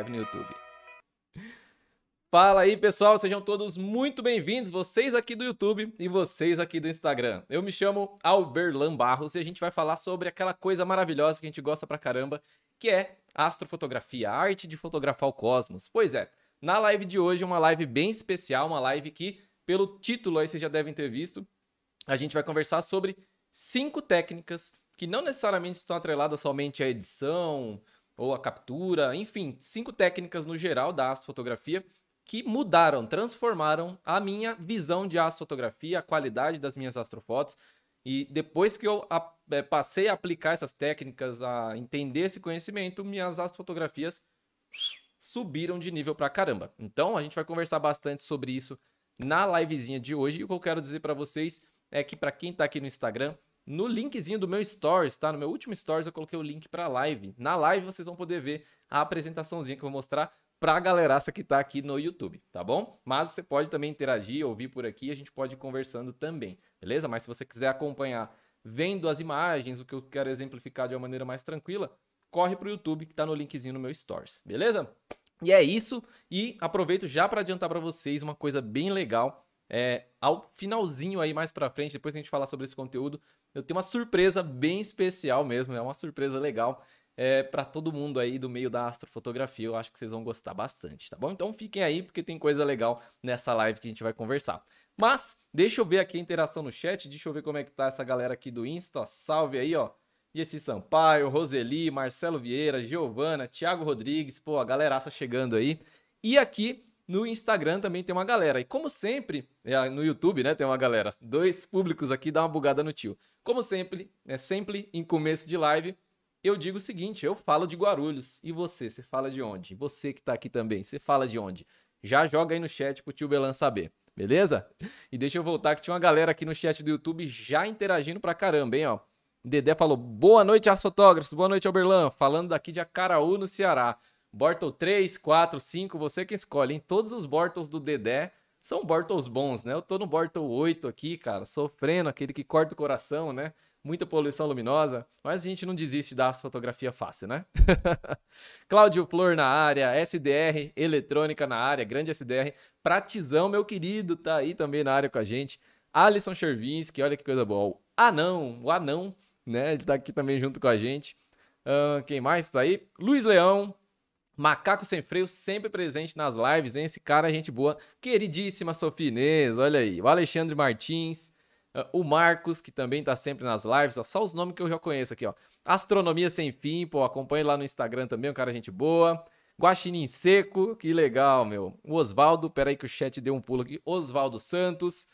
live no YouTube. Fala aí, pessoal, sejam todos muito bem-vindos, vocês aqui do YouTube e vocês aqui do Instagram. Eu me chamo Alberlan Barros e a gente vai falar sobre aquela coisa maravilhosa que a gente gosta pra caramba, que é astrofotografia, a arte de fotografar o cosmos. Pois é, na live de hoje, é uma live bem especial, uma live que, pelo título aí vocês já devem ter visto, a gente vai conversar sobre cinco técnicas que não necessariamente estão atreladas somente à edição, ou a captura, enfim, cinco técnicas no geral da astrofotografia que mudaram, transformaram a minha visão de astrofotografia, a qualidade das minhas astrofotos. E depois que eu é, passei a aplicar essas técnicas, a entender esse conhecimento, minhas astrofotografias subiram de nível pra caramba. Então a gente vai conversar bastante sobre isso na livezinha de hoje. E o que eu quero dizer para vocês é que para quem está aqui no Instagram, no linkzinho do meu Stories, tá? No meu último Stories eu coloquei o link pra live. Na live vocês vão poder ver a apresentaçãozinha que eu vou mostrar pra galeraça que tá aqui no YouTube, tá bom? Mas você pode também interagir, ouvir por aqui, a gente pode ir conversando também, beleza? Mas se você quiser acompanhar vendo as imagens, o que eu quero exemplificar de uma maneira mais tranquila, corre pro YouTube que tá no linkzinho no meu Stories, beleza? E é isso, e aproveito já para adiantar para vocês uma coisa bem legal. É, ao finalzinho aí mais para frente, depois que a gente falar sobre esse conteúdo, eu tenho uma surpresa bem especial mesmo, é uma surpresa legal é, para todo mundo aí do meio da astrofotografia. Eu acho que vocês vão gostar bastante, tá bom? Então fiquem aí porque tem coisa legal nessa live que a gente vai conversar. Mas deixa eu ver aqui a interação no chat, deixa eu ver como é que tá essa galera aqui do Insta, ó, salve aí, ó. esse Sampaio, Roseli, Marcelo Vieira, Giovana, Thiago Rodrigues, pô, a galeraça chegando aí. E aqui no Instagram também tem uma galera. E como sempre, é, no YouTube, né, tem uma galera. Dois públicos aqui dá uma bugada no tio. Como sempre, né, sempre em começo de live, eu digo o seguinte, eu falo de Guarulhos. E você, você fala de onde? Você que tá aqui também, você fala de onde? Já joga aí no chat pro tio Belan saber, beleza? E deixa eu voltar que tinha uma galera aqui no chat do YouTube já interagindo pra caramba, hein, ó. Dedé falou, boa noite, as fotógrafos, boa noite, Alberlan. Falando daqui de Acaraú, no Ceará. Bortle 3, 4, 5, você que escolhe, hein? Todos os Bortles do Dedé são Bortles bons, né? Eu tô no Bortle 8 aqui, cara, sofrendo, aquele que corta o coração, né? Muita poluição luminosa, mas a gente não desiste das fotografia fácil, né? Cláudio Flor na área, SDR, eletrônica na área, grande SDR. Pratizão, meu querido, tá aí também na área com a gente. Alisson Chervinsky, olha que coisa boa. O Anão, o Anão, né? Ele tá aqui também junto com a gente. Uh, quem mais tá aí? Luiz Leão, Macaco Sem Freio, sempre presente nas lives, hein? Esse cara, é gente boa. Queridíssima Sofia Inês, olha aí. O Alexandre Martins, ah, o Marcos, que também tá sempre nas lives. Ó, só os nomes que eu já conheço aqui, ó. Astronomia Sem Fim, pô, acompanhe lá no Instagram também, um cara gente boa. Guaxinim Seco, que legal, meu. O Osvaldo, peraí que o chat deu um pulo aqui. Osvaldo Santos.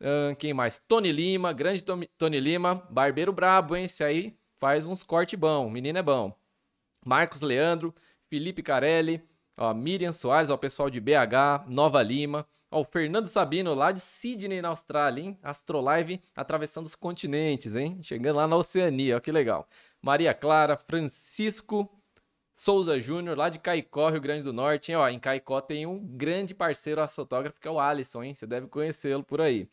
Ah, quem mais? Tony Lima, grande Tony, Lima. Barbeiro brabo, hein? Esse aí faz uns corte bom, menino é bom. Marcos Leandro, Felipe Carelli, ó, Miriam Soares, ó, o pessoal de BH, Nova Lima, ó, o Fernando Sabino, lá de Sydney, na Austrália, hein? Astrolive atravessando os continentes, hein? Chegando lá na Oceania, ó, que legal. Maria Clara, Francisco Souza Júnior, lá de Caicó, Rio Grande do Norte, hein? Ó, em Caicó tem um grande parceiro astrotógrafo, que é o Alisson, hein? Você deve conhecê-lo por aí.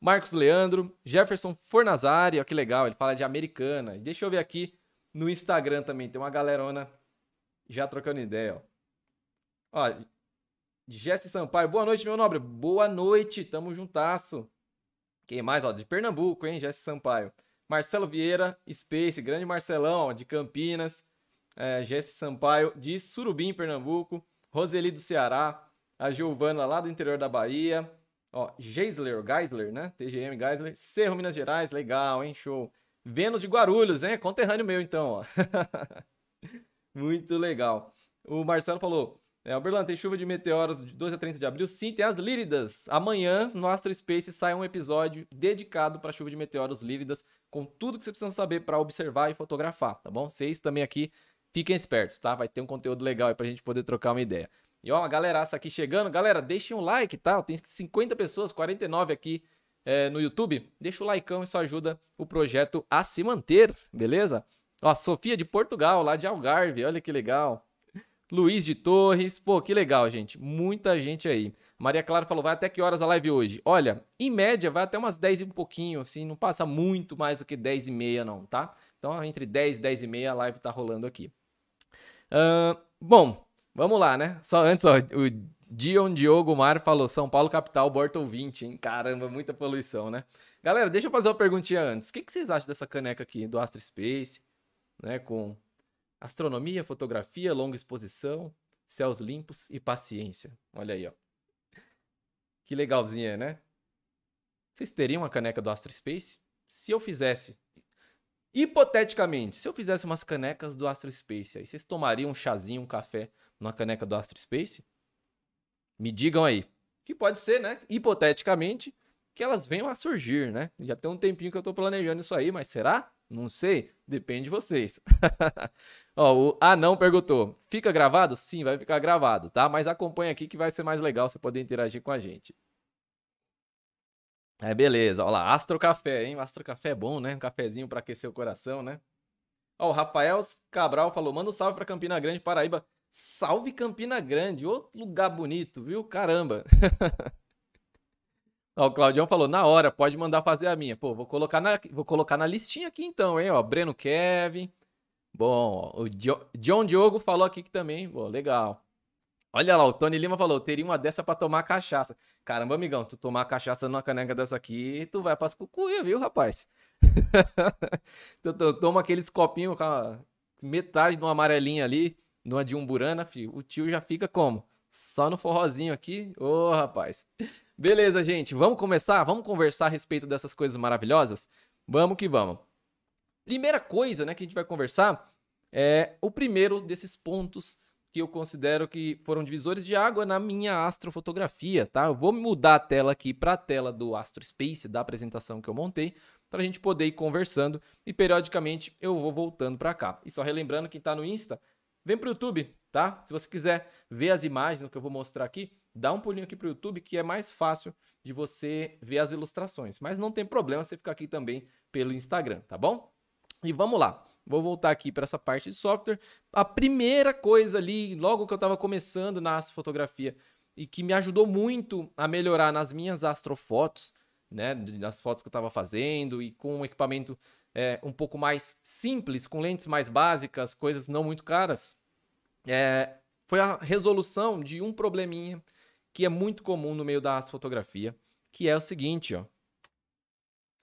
Marcos Leandro, Jefferson Fornazari, ó que legal, ele fala de americana. Deixa eu ver aqui no Instagram também, tem uma galerona já trocando ideia, ó. Ó, Jesse Sampaio, boa noite, meu nobre. Boa noite, tamo juntasso. Quem mais, ó, de Pernambuco, hein, Jesse Sampaio. Marcelo Vieira, Space, grande Marcelão, ó, de Campinas. É, Jesse Sampaio, de Surubim, Pernambuco. Roseli do Ceará. A Giovana, lá do interior da Bahia. Ó, Geisler, Geisler, né? TGM Geisler. Cerro, Minas Gerais, legal, hein? Show. Vênus de Guarulhos, hein? Conterrâneo meu, então, ó. Muito legal. O Marcelo falou: é, Oberlan, tem chuva de meteoros de 12 a 30 de abril. Sim, tem as Líridas. Amanhã, no Astro Space, sai um episódio dedicado para chuva de meteoros Líridas, com tudo que você precisa saber para observar e fotografar, tá bom? Vocês também aqui fiquem espertos, tá? Vai ter um conteúdo legal aí para a gente poder trocar uma ideia. E ó, uma galeraça aqui chegando. Galera, deixem um like, tá? Tem 50 pessoas, 49 aqui é, no YouTube. Deixa o likeão, isso ajuda o projeto a se manter, beleza? Ó, Sofia de Portugal, lá de Algarve, olha que legal. Luiz de Torres, pô, que legal, gente. Muita gente aí. Maria Clara falou, vai até que horas a live hoje? Olha, em média vai até umas 10 e um pouquinho, assim, não passa muito mais do que 10 e meia não, tá? Então, entre 10 e 10 e meia a live tá rolando aqui. Uh, bom, vamos lá, né? Só antes, ó, o Dion Diogo Mar falou, São Paulo capital, Borto 20, hein? Caramba, muita poluição, né? Galera, deixa eu fazer uma perguntinha antes. O que, que vocês acham dessa caneca aqui do Astro Space? né, com astronomia, fotografia, longa exposição, céus limpos e paciência. Olha aí, ó. Que legalzinha, né? Vocês teriam a caneca do Astro Space? Se eu fizesse, hipoteticamente, se eu fizesse umas canecas do Astro Space aí, vocês tomariam um chazinho, um café numa caneca do Astro Space? Me digam aí. Que pode ser, né? Hipoteticamente, que elas venham a surgir, né? Já tem um tempinho que eu tô planejando isso aí, mas será? Não sei, depende de vocês. Ó, o Anão perguntou: fica gravado? Sim, vai ficar gravado, tá? Mas acompanha aqui que vai ser mais legal você poder interagir com a gente. É beleza, olha lá, Astro Café, hein? Astro Café é bom, né? Um cafezinho para aquecer o coração, né? Ó, o Rafael Cabral falou: manda um salve para Campina Grande, Paraíba. Salve Campina Grande, outro lugar bonito, viu? Caramba! Ó, o Claudião falou, na hora, pode mandar fazer a minha. Pô, vou colocar na, vou colocar na listinha aqui então, hein? Ó, Breno Kevin. Bom, o Dio, John Diogo falou aqui que também. Pô, legal. Olha lá, o Tony Lima falou, teria uma dessa para tomar cachaça. Caramba, amigão, tu tomar cachaça numa caneca dessa aqui, tu vai pras cucuia, viu, rapaz? tu, toma aqueles copinhos com metade de uma amarelinha ali, de uma de umburana, filho. O tio já fica como? Só no forrozinho aqui? Ô, oh, rapaz. Beleza, gente, vamos começar? Vamos conversar a respeito dessas coisas maravilhosas? Vamos que vamos. Primeira coisa né, que a gente vai conversar é o primeiro desses pontos que eu considero que foram divisores de água na minha astrofotografia, tá? Eu vou mudar a tela aqui para a tela do Astro Space, da apresentação que eu montei, para a gente poder ir conversando e periodicamente eu vou voltando para cá. E só relembrando quem está no Insta, vem para o YouTube, tá? Se você quiser ver as imagens que eu vou mostrar aqui, dá um pulinho aqui para o YouTube que é mais fácil de você ver as ilustrações. Mas não tem problema você ficar aqui também pelo Instagram, tá bom? E vamos lá. Vou voltar aqui para essa parte de software. A primeira coisa ali, logo que eu estava começando na astrofotografia e que me ajudou muito a melhorar nas minhas astrofotos, né, nas fotos que eu estava fazendo e com um equipamento é, um pouco mais simples, com lentes mais básicas, coisas não muito caras, é, foi a resolução de um probleminha que é muito comum no meio da astrofotografia, que é o seguinte, ó.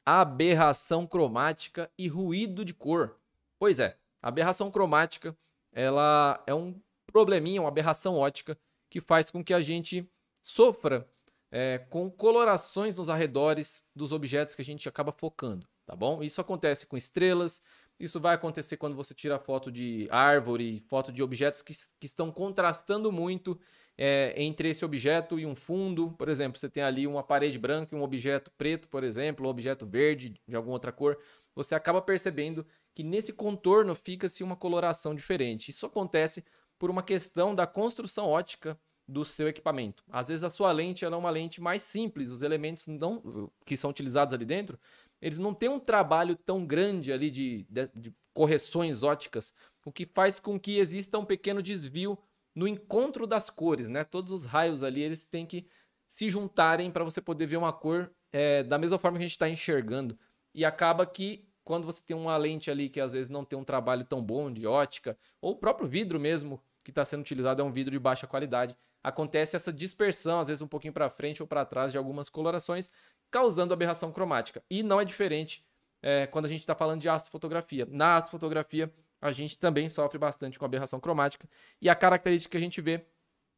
Aberração cromática e ruído de cor. Pois é, aberração cromática, ela é um probleminha, uma aberração ótica que faz com que a gente sofra é, com colorações nos arredores dos objetos que a gente acaba focando, tá bom? Isso acontece com estrelas, isso vai acontecer quando você tira foto de árvore, foto de objetos que, que estão contrastando muito é, entre esse objeto e um fundo. Por exemplo, você tem ali uma parede branca e um objeto preto, por exemplo, um objeto verde de alguma outra cor. Você acaba percebendo que nesse contorno fica-se uma coloração diferente. Isso acontece por uma questão da construção ótica do seu equipamento. Às vezes a sua lente é uma lente mais simples, os elementos não, que são utilizados ali dentro, eles não têm um trabalho tão grande ali de, de, de correções óticas, o que faz com que exista um pequeno desvio no encontro das cores, né? Todos os raios ali eles têm que se juntarem para você poder ver uma cor é, da mesma forma que a gente está enxergando. E acaba que quando você tem uma lente ali que às vezes não tem um trabalho tão bom de ótica, ou o próprio vidro mesmo que está sendo utilizado é um vidro de baixa qualidade, acontece essa dispersão, às vezes um pouquinho para frente ou para trás de algumas colorações, causando aberração cromática. E não é diferente é, quando a gente está falando de astrofotografia. Na astrofotografia, a gente também sofre bastante com aberração cromática. E a característica que a gente vê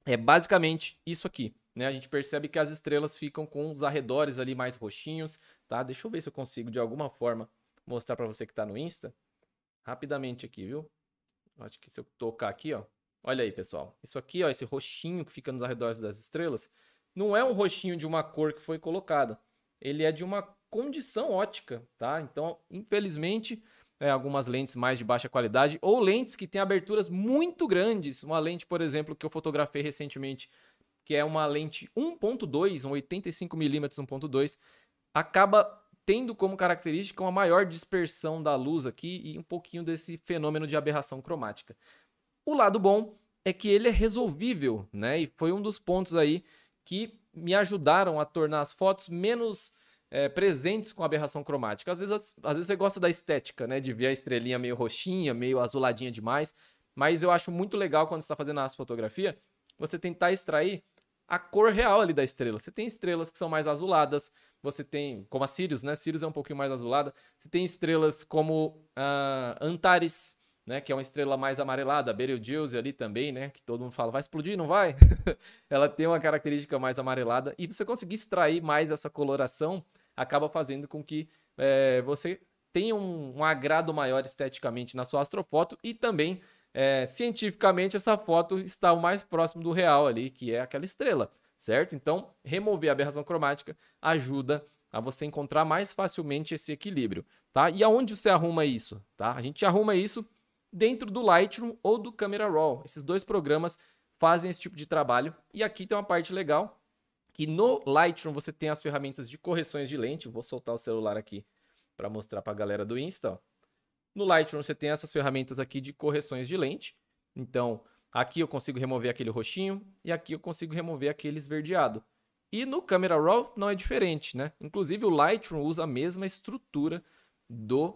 é basicamente isso aqui. Né? A gente percebe que as estrelas ficam com os arredores ali mais roxinhos. Tá? Deixa eu ver se eu consigo de alguma forma mostrar para você que está no Insta. Rapidamente aqui, viu? Acho que se eu tocar aqui, ó. Olha aí, pessoal. Isso aqui, ó, esse roxinho que fica nos arredores das estrelas, não é um roxinho de uma cor que foi colocada. Ele é de uma condição ótica, tá? Então, infelizmente, né, algumas lentes mais de baixa qualidade, ou lentes que têm aberturas muito grandes. Uma lente, por exemplo, que eu fotografei recentemente, que é uma lente 1.2, um 85mm 1.2, acaba tendo como característica uma maior dispersão da luz aqui e um pouquinho desse fenômeno de aberração cromática. O lado bom é que ele é resolvível, né? E foi um dos pontos aí que me ajudaram a tornar as fotos menos é, presentes com aberração cromática. Às vezes, às vezes você gosta da estética, né? De ver a estrelinha meio roxinha, meio azuladinha demais. Mas eu acho muito legal quando você está fazendo a fotografia, você tentar extrair a cor real ali da estrela. Você tem estrelas que são mais azuladas, você tem, como a Sirius, né? Sirius é um pouquinho mais azulada. Você tem estrelas como uh, Antares, né? Que é uma estrela mais amarelada, Betelgeuse ali também, né? Que todo mundo fala, vai explodir, não vai? Ela tem uma característica mais amarelada. E você conseguir extrair mais essa coloração acaba fazendo com que é, você tenha um, um, agrado maior esteticamente na sua astrofoto e também é, cientificamente essa foto está o mais próximo do real ali, que é aquela estrela, certo? Então, remover a aberração cromática ajuda a você encontrar mais facilmente esse equilíbrio, tá? E aonde você arruma isso, tá? A gente arruma isso dentro do Lightroom ou do Camera Raw. Esses dois programas fazem esse tipo de trabalho. E aqui tem uma parte legal que no Lightroom você tem as ferramentas de correções de lente. Vou soltar o celular aqui para mostrar para a galera do Insta. Ó. No Lightroom você tem essas ferramentas aqui de correções de lente. Então, aqui eu consigo remover aquele roxinho e aqui eu consigo remover aquele esverdeado. E no Camera Raw não é diferente, né? Inclusive o Lightroom usa a mesma estrutura do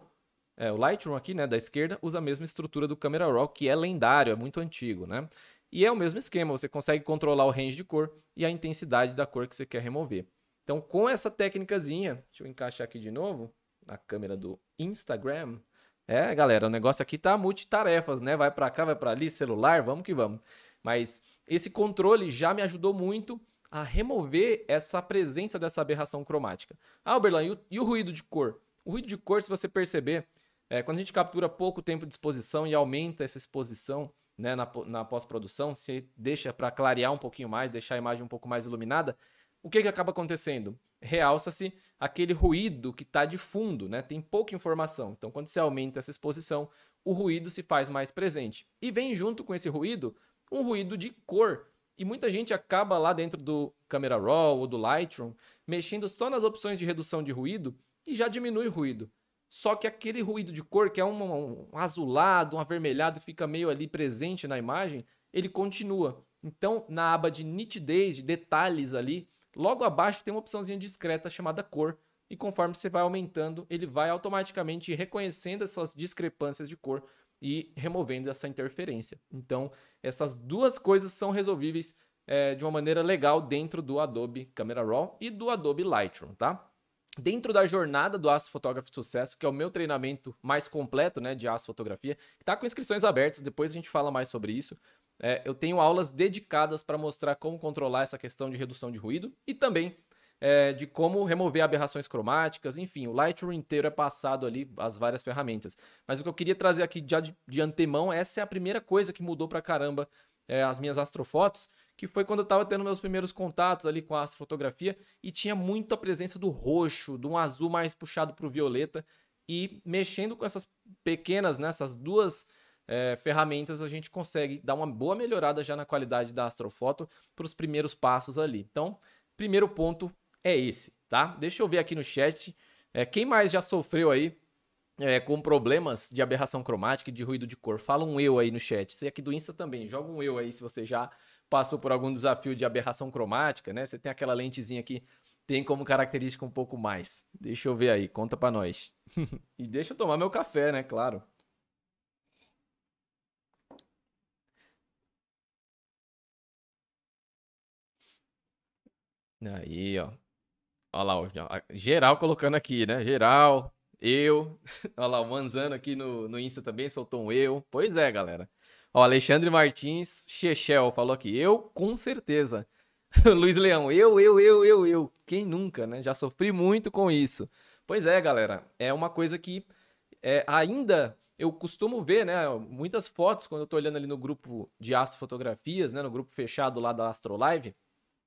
é, o Lightroom aqui, né, da esquerda, usa a mesma estrutura do Camera Raw, que é lendário, é muito antigo, né? E é o mesmo esquema, você consegue controlar o range de cor e a intensidade da cor que você quer remover. Então, com essa técnicazinha, deixa eu encaixar aqui de novo na câmera do Instagram. É, galera, o negócio aqui tá multitarefas, né? Vai para cá, vai para ali, celular, vamos que vamos. Mas esse controle já me ajudou muito a remover essa presença dessa aberração cromática. Ah, Berlan, e o, e o ruído de cor? O ruído de cor, se você perceber, é, quando a gente captura pouco tempo de exposição e aumenta essa exposição, né, na, na pós-produção, se deixa para clarear um pouquinho mais, deixar a imagem um pouco mais iluminada, o que, que acaba acontecendo? Realça-se aquele ruído que está de fundo, né? tem pouca informação. Então, quando você aumenta essa exposição, o ruído se faz mais presente. E vem junto com esse ruído um ruído de cor. E muita gente acaba lá dentro do Camera Raw ou do Lightroom mexendo só nas opções de redução de ruído e já diminui o ruído. Só que aquele ruído de cor, que é um, um azulado, um avermelhado, que fica meio ali presente na imagem, ele continua. Então, na aba de nitidez, de detalhes ali, logo abaixo tem uma opçãozinha discreta chamada cor. E conforme você vai aumentando, ele vai automaticamente reconhecendo essas discrepâncias de cor e removendo essa interferência. Então, essas duas coisas são resolvíveis é, de uma maneira legal dentro do Adobe Camera Raw e do Adobe Lightroom, tá? dentro da jornada do Aço Fotógrafo de Sucesso, que é o meu treinamento mais completo, né, de Aço Fotografia, que está com inscrições abertas, depois a gente fala mais sobre isso. É, eu tenho aulas dedicadas para mostrar como controlar essa questão de redução de ruído e também é, de como remover aberrações cromáticas, enfim, o Lightroom inteiro é passado ali as várias ferramentas. Mas o que eu queria trazer aqui já de, de antemão, essa é a primeira coisa que mudou para caramba é, as minhas astrofotos, que foi quando eu estava tendo meus primeiros contatos ali com a astrofotografia e tinha muito a presença do roxo, de um azul mais puxado para o violeta. E mexendo com essas pequenas, nessas né, duas é, ferramentas, a gente consegue dar uma boa melhorada já na qualidade da astrofoto para os primeiros passos ali. Então, primeiro ponto é esse, tá? Deixa eu ver aqui no chat é, quem mais já sofreu aí é, com problemas de aberração cromática e de ruído de cor. Fala um eu aí no chat. Você aqui do Insta também, joga um eu aí se você já passou por algum desafio de aberração cromática, né? Você tem aquela lentezinha que tem como característica um pouco mais. Deixa eu ver aí, conta para nós. e deixa eu tomar meu café, né? Claro. Aí, ó. Olha lá, ó. geral colocando aqui, né? Geral, eu. Olha lá, o Manzano aqui no, no Insta também soltou um eu. Pois é, galera. Ó, Alexandre Martins Chechel falou aqui. Eu, com certeza. Luiz Leão, eu, eu, eu, eu, eu. Quem nunca, né? Já sofri muito com isso. Pois é, galera. É uma coisa que é, ainda eu costumo ver, né? Muitas fotos quando eu tô olhando ali no grupo de astrofotografias, né? No grupo fechado lá da Astrolive.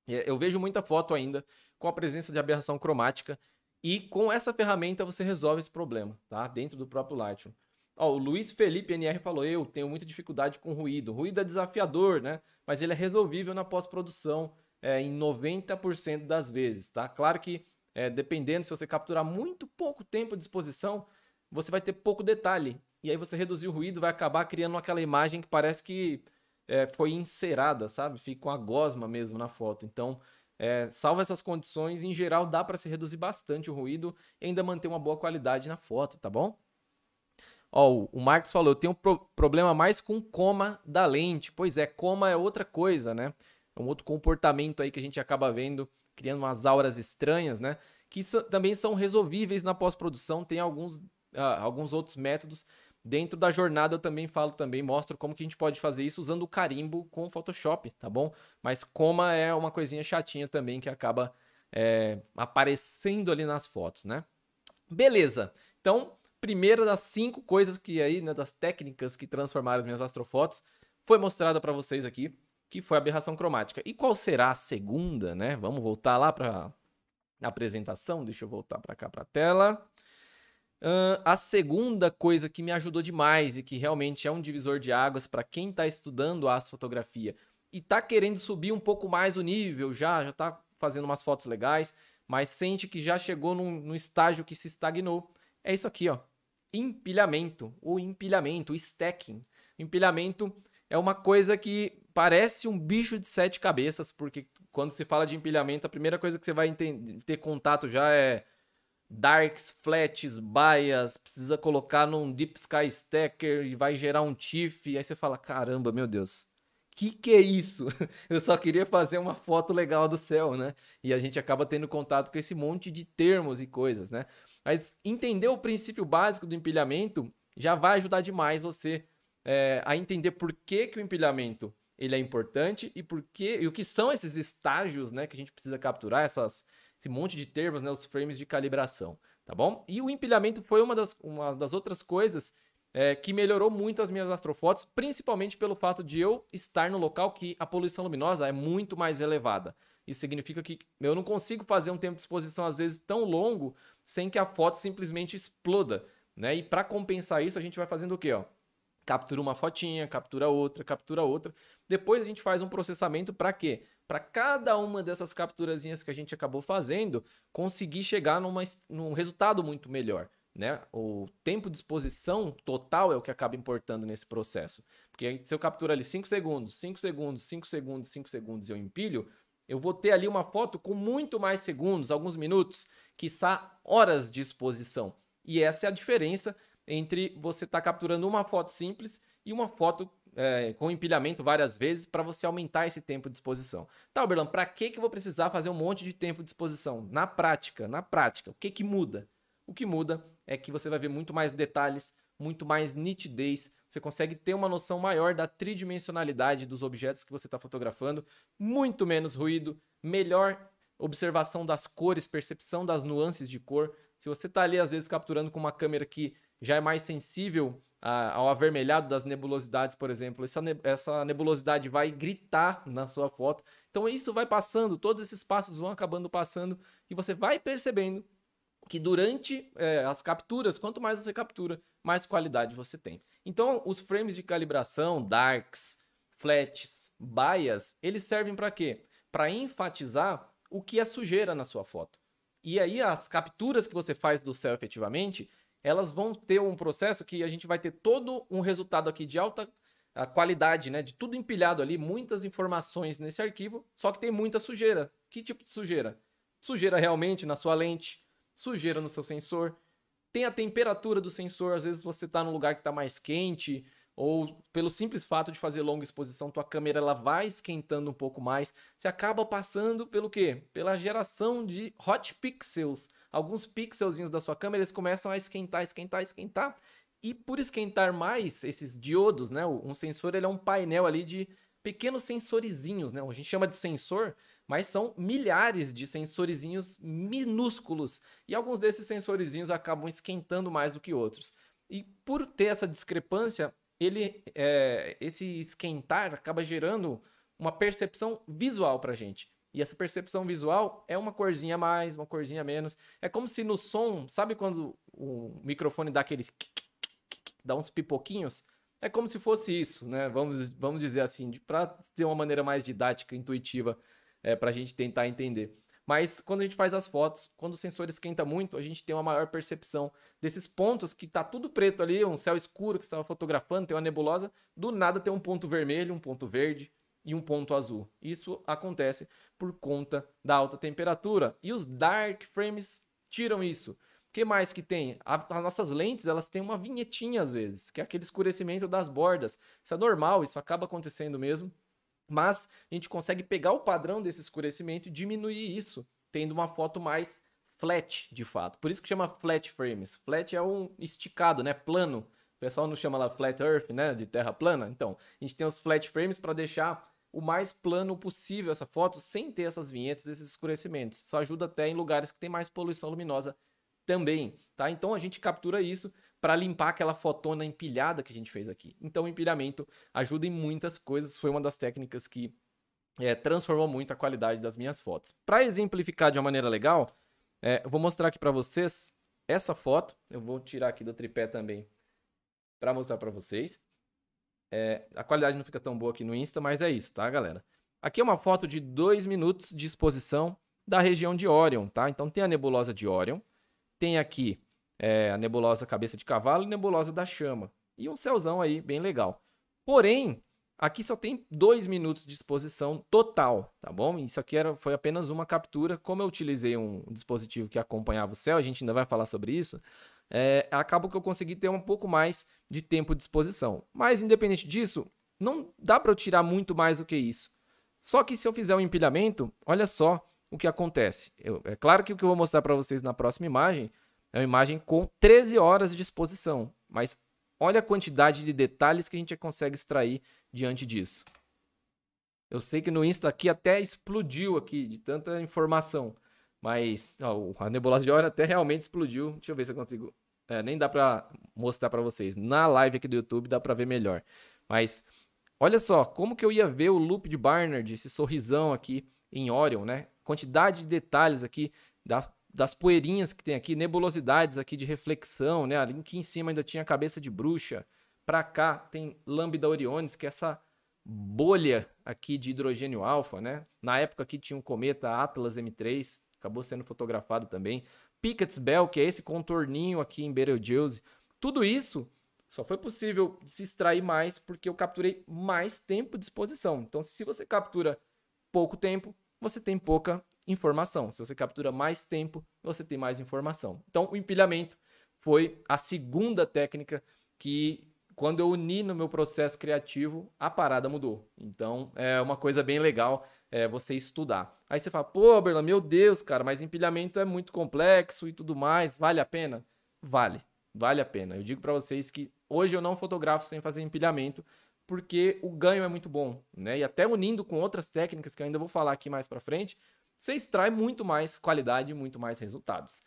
É, eu vejo muita foto ainda com a presença de aberração cromática. E com essa ferramenta você resolve esse problema, tá? Dentro do próprio Lightroom. Ó, o Luiz Felipe NR falou: eu tenho muita dificuldade com ruído. Ruído é desafiador, né? Mas ele é resolvível na pós-produção é, em 90% das vezes, tá? Claro que é, dependendo, se você capturar muito pouco tempo de exposição, você vai ter pouco detalhe. E aí você reduzir o ruído vai acabar criando aquela imagem que parece que é, foi encerada, sabe? Fica uma gosma mesmo na foto. Então, é, salvo essas condições, em geral dá para se reduzir bastante o ruído e ainda manter uma boa qualidade na foto, tá bom? Ó, o Marcos falou, eu tenho pro problema mais com coma da lente. Pois é, coma é outra coisa, né? É um outro comportamento aí que a gente acaba vendo, criando umas auras estranhas, né? Que so também são resolvíveis na pós-produção, tem alguns, ah, alguns outros métodos. Dentro da jornada eu também falo, também mostro como que a gente pode fazer isso usando o carimbo com o Photoshop, tá bom? Mas coma é uma coisinha chatinha também que acaba é, aparecendo ali nas fotos, né? Beleza, então primeira das cinco coisas que aí, né, das técnicas que transformaram as minhas astrofotos, foi mostrada para vocês aqui, que foi a aberração cromática. E qual será a segunda, né? Vamos voltar lá para a apresentação, deixa eu voltar para cá para a tela. Uh, a segunda coisa que me ajudou demais e que realmente é um divisor de águas para quem está estudando astrofotografia e está querendo subir um pouco mais o nível já, já está fazendo umas fotos legais, mas sente que já chegou num, num estágio que se estagnou. É isso aqui, ó empilhamento, o empilhamento, o stacking. empilhamento é uma coisa que parece um bicho de sete cabeças, porque quando se fala de empilhamento, a primeira coisa que você vai ter contato já é darks, flats, bias, precisa colocar num deep sky stacker e vai gerar um TIFF. Aí você fala: caramba, meu Deus. Que que é isso? Eu só queria fazer uma foto legal do céu, né? E a gente acaba tendo contato com esse monte de termos e coisas, né? Mas entender o princípio básico do empilhamento já vai ajudar demais você é, a entender por que, que o empilhamento ele é importante e por que, e o que são esses estágios né, que a gente precisa capturar, essas, esse monte de termos, né, os frames de calibração, tá bom? E o empilhamento foi uma das, uma das outras coisas é, que melhorou muito as minhas astrofotos, principalmente pelo fato de eu estar no local que a poluição luminosa é muito mais elevada. Isso significa que eu não consigo fazer um tempo de exposição, às vezes, tão longo sem que a foto simplesmente exploda. Né? E para compensar isso, a gente vai fazendo o quê? Ó? Captura uma fotinha, captura outra, captura outra. Depois a gente faz um processamento para quê? Para cada uma dessas capturazinhas que a gente acabou fazendo, conseguir chegar numa, num resultado muito melhor. Né? O tempo de exposição total é o que acaba importando nesse processo. Porque se eu capturo ali 5 segundos, 5 segundos, 5 segundos, 5 segundos e eu empilho, eu vou ter ali uma foto com muito mais segundos, alguns minutos, quiçá horas de exposição. E essa é a diferença entre você estar tá capturando uma foto simples e uma foto é, com empilhamento várias vezes para você aumentar esse tempo de exposição. Tá, Berlan, para que, que eu vou precisar fazer um monte de tempo de exposição? Na prática, na prática, o que, que muda? O que muda é que você vai ver muito mais detalhes, muito mais nitidez, você consegue ter uma noção maior da tridimensionalidade dos objetos que você está fotografando, muito menos ruído, melhor observação das cores, percepção das nuances de cor. Se você está ali, às vezes, capturando com uma câmera que já é mais sensível a, ao avermelhado das nebulosidades, por exemplo, essa, ne essa nebulosidade vai gritar na sua foto. Então, isso vai passando, todos esses passos vão acabando passando e você vai percebendo que durante é, as capturas, quanto mais você captura, mais qualidade você tem. Então, os frames de calibração, darks, flats, bias, eles servem para quê? Para enfatizar o que é sujeira na sua foto. E aí, as capturas que você faz do céu efetivamente, elas vão ter um processo que a gente vai ter todo um resultado aqui de alta qualidade, né? De tudo empilhado ali, muitas informações nesse arquivo, só que tem muita sujeira. Que tipo de sujeira? Sujeira realmente na sua lente, sujeira no seu sensor, tem a temperatura do sensor, às vezes você está num lugar que está mais quente, ou pelo simples fato de fazer longa exposição, tua câmera ela vai esquentando um pouco mais. Você acaba passando pelo quê? Pela geração de hot pixels. Alguns pixelzinhos da sua câmera eles começam a esquentar, esquentar, esquentar. E por esquentar mais esses diodos, né? Um sensor ele é um painel ali de pequenos sensorizinhos, né? A gente chama de sensor, mas são milhares de sensorizinhos minúsculos e alguns desses sensorizinhos acabam esquentando mais do que outros. E por ter essa discrepância, ele, é, esse esquentar acaba gerando uma percepção visual para gente. E essa percepção visual é uma corzinha a mais, uma corzinha a menos. É como se no som, sabe quando o microfone dá aqueles dá uns pipoquinhos? É como se fosse isso, né? Vamos, vamos dizer assim, para ter uma maneira mais didática, intuitiva é, para a gente tentar entender. Mas quando a gente faz as fotos, quando o sensor esquenta muito, a gente tem uma maior percepção desses pontos que está tudo preto ali, um céu escuro que estava fotografando, tem uma nebulosa, do nada tem um ponto vermelho, um ponto verde e um ponto azul. Isso acontece por conta da alta temperatura e os dark frames tiram isso. O que mais que tem? As nossas lentes, elas têm uma vinhetinha às vezes, que é aquele escurecimento das bordas. Isso é normal, isso acaba acontecendo mesmo. Mas a gente consegue pegar o padrão desse escurecimento e diminuir isso, tendo uma foto mais flat, de fato. Por isso que chama flat frames. Flat é um esticado, né? Plano. O pessoal não chama lá flat earth, né? De terra plana. Então, a gente tem os flat frames para deixar o mais plano possível essa foto, sem ter essas vinhetas, esses escurecimentos. Isso ajuda até em lugares que tem mais poluição luminosa também, tá? Então a gente captura isso para limpar aquela fotona empilhada que a gente fez aqui. Então, o empilhamento ajuda em muitas coisas, foi uma das técnicas que é, transformou muito a qualidade das minhas fotos. Para exemplificar de uma maneira legal, é, eu vou mostrar aqui para vocês essa foto. Eu vou tirar aqui do tripé também para mostrar para vocês. É, a qualidade não fica tão boa aqui no Insta, mas é isso, tá, galera? Aqui é uma foto de 2 minutos de exposição da região de Orion, tá? Então tem a nebulosa de Orion, tem aqui é, a nebulosa cabeça de cavalo e nebulosa da chama. E um céuzão aí bem legal. Porém, aqui só tem dois minutos de exposição total, tá bom? Isso aqui era, foi apenas uma captura. Como eu utilizei um dispositivo que acompanhava o céu, a gente ainda vai falar sobre isso. É, que eu consegui ter um pouco mais de tempo de exposição. Mas independente disso, não dá para eu tirar muito mais do que isso. Só que se eu fizer um empilhamento, olha só o que acontece. Eu, é claro que o que eu vou mostrar para vocês na próxima imagem é uma imagem com 13 horas de exposição, mas olha a quantidade de detalhes que a gente consegue extrair diante disso. Eu sei que no Insta aqui até explodiu aqui de tanta informação, mas ó, a nebulosa de hora até realmente explodiu. Deixa eu ver se eu consigo. É, nem dá para mostrar para vocês. Na live aqui do YouTube dá para ver melhor. Mas olha só, como que eu ia ver o loop de Barnard, esse sorrisão aqui em Orion, né? Quantidade de detalhes aqui da das poeirinhas que tem aqui, nebulosidades aqui de reflexão, né? Ali aqui em cima ainda tinha cabeça de bruxa. Para cá tem Lambda Orionis, que é essa bolha aqui de hidrogênio alfa, né? Na época aqui tinha um cometa Atlas M3, acabou sendo fotografado também. Pickett's Bell, que é esse contorninho aqui em Betelgeuse. Tudo isso só foi possível se extrair mais porque eu capturei mais tempo de exposição. Então, se você captura pouco tempo, você tem pouca informação. Se você captura mais tempo, você tem mais informação. Então, o empilhamento foi a segunda técnica que, quando eu uni no meu processo criativo, a parada mudou. Então, é uma coisa bem legal é, você estudar. Aí você fala, pô, Berlan, meu Deus, cara, mas empilhamento é muito complexo e tudo mais, vale a pena? Vale, vale a pena. Eu digo para vocês que hoje eu não fotografo sem fazer empilhamento, porque o ganho é muito bom, né? E até unindo com outras técnicas que eu ainda vou falar aqui mais para frente, você extrai muito mais qualidade e muito mais resultados.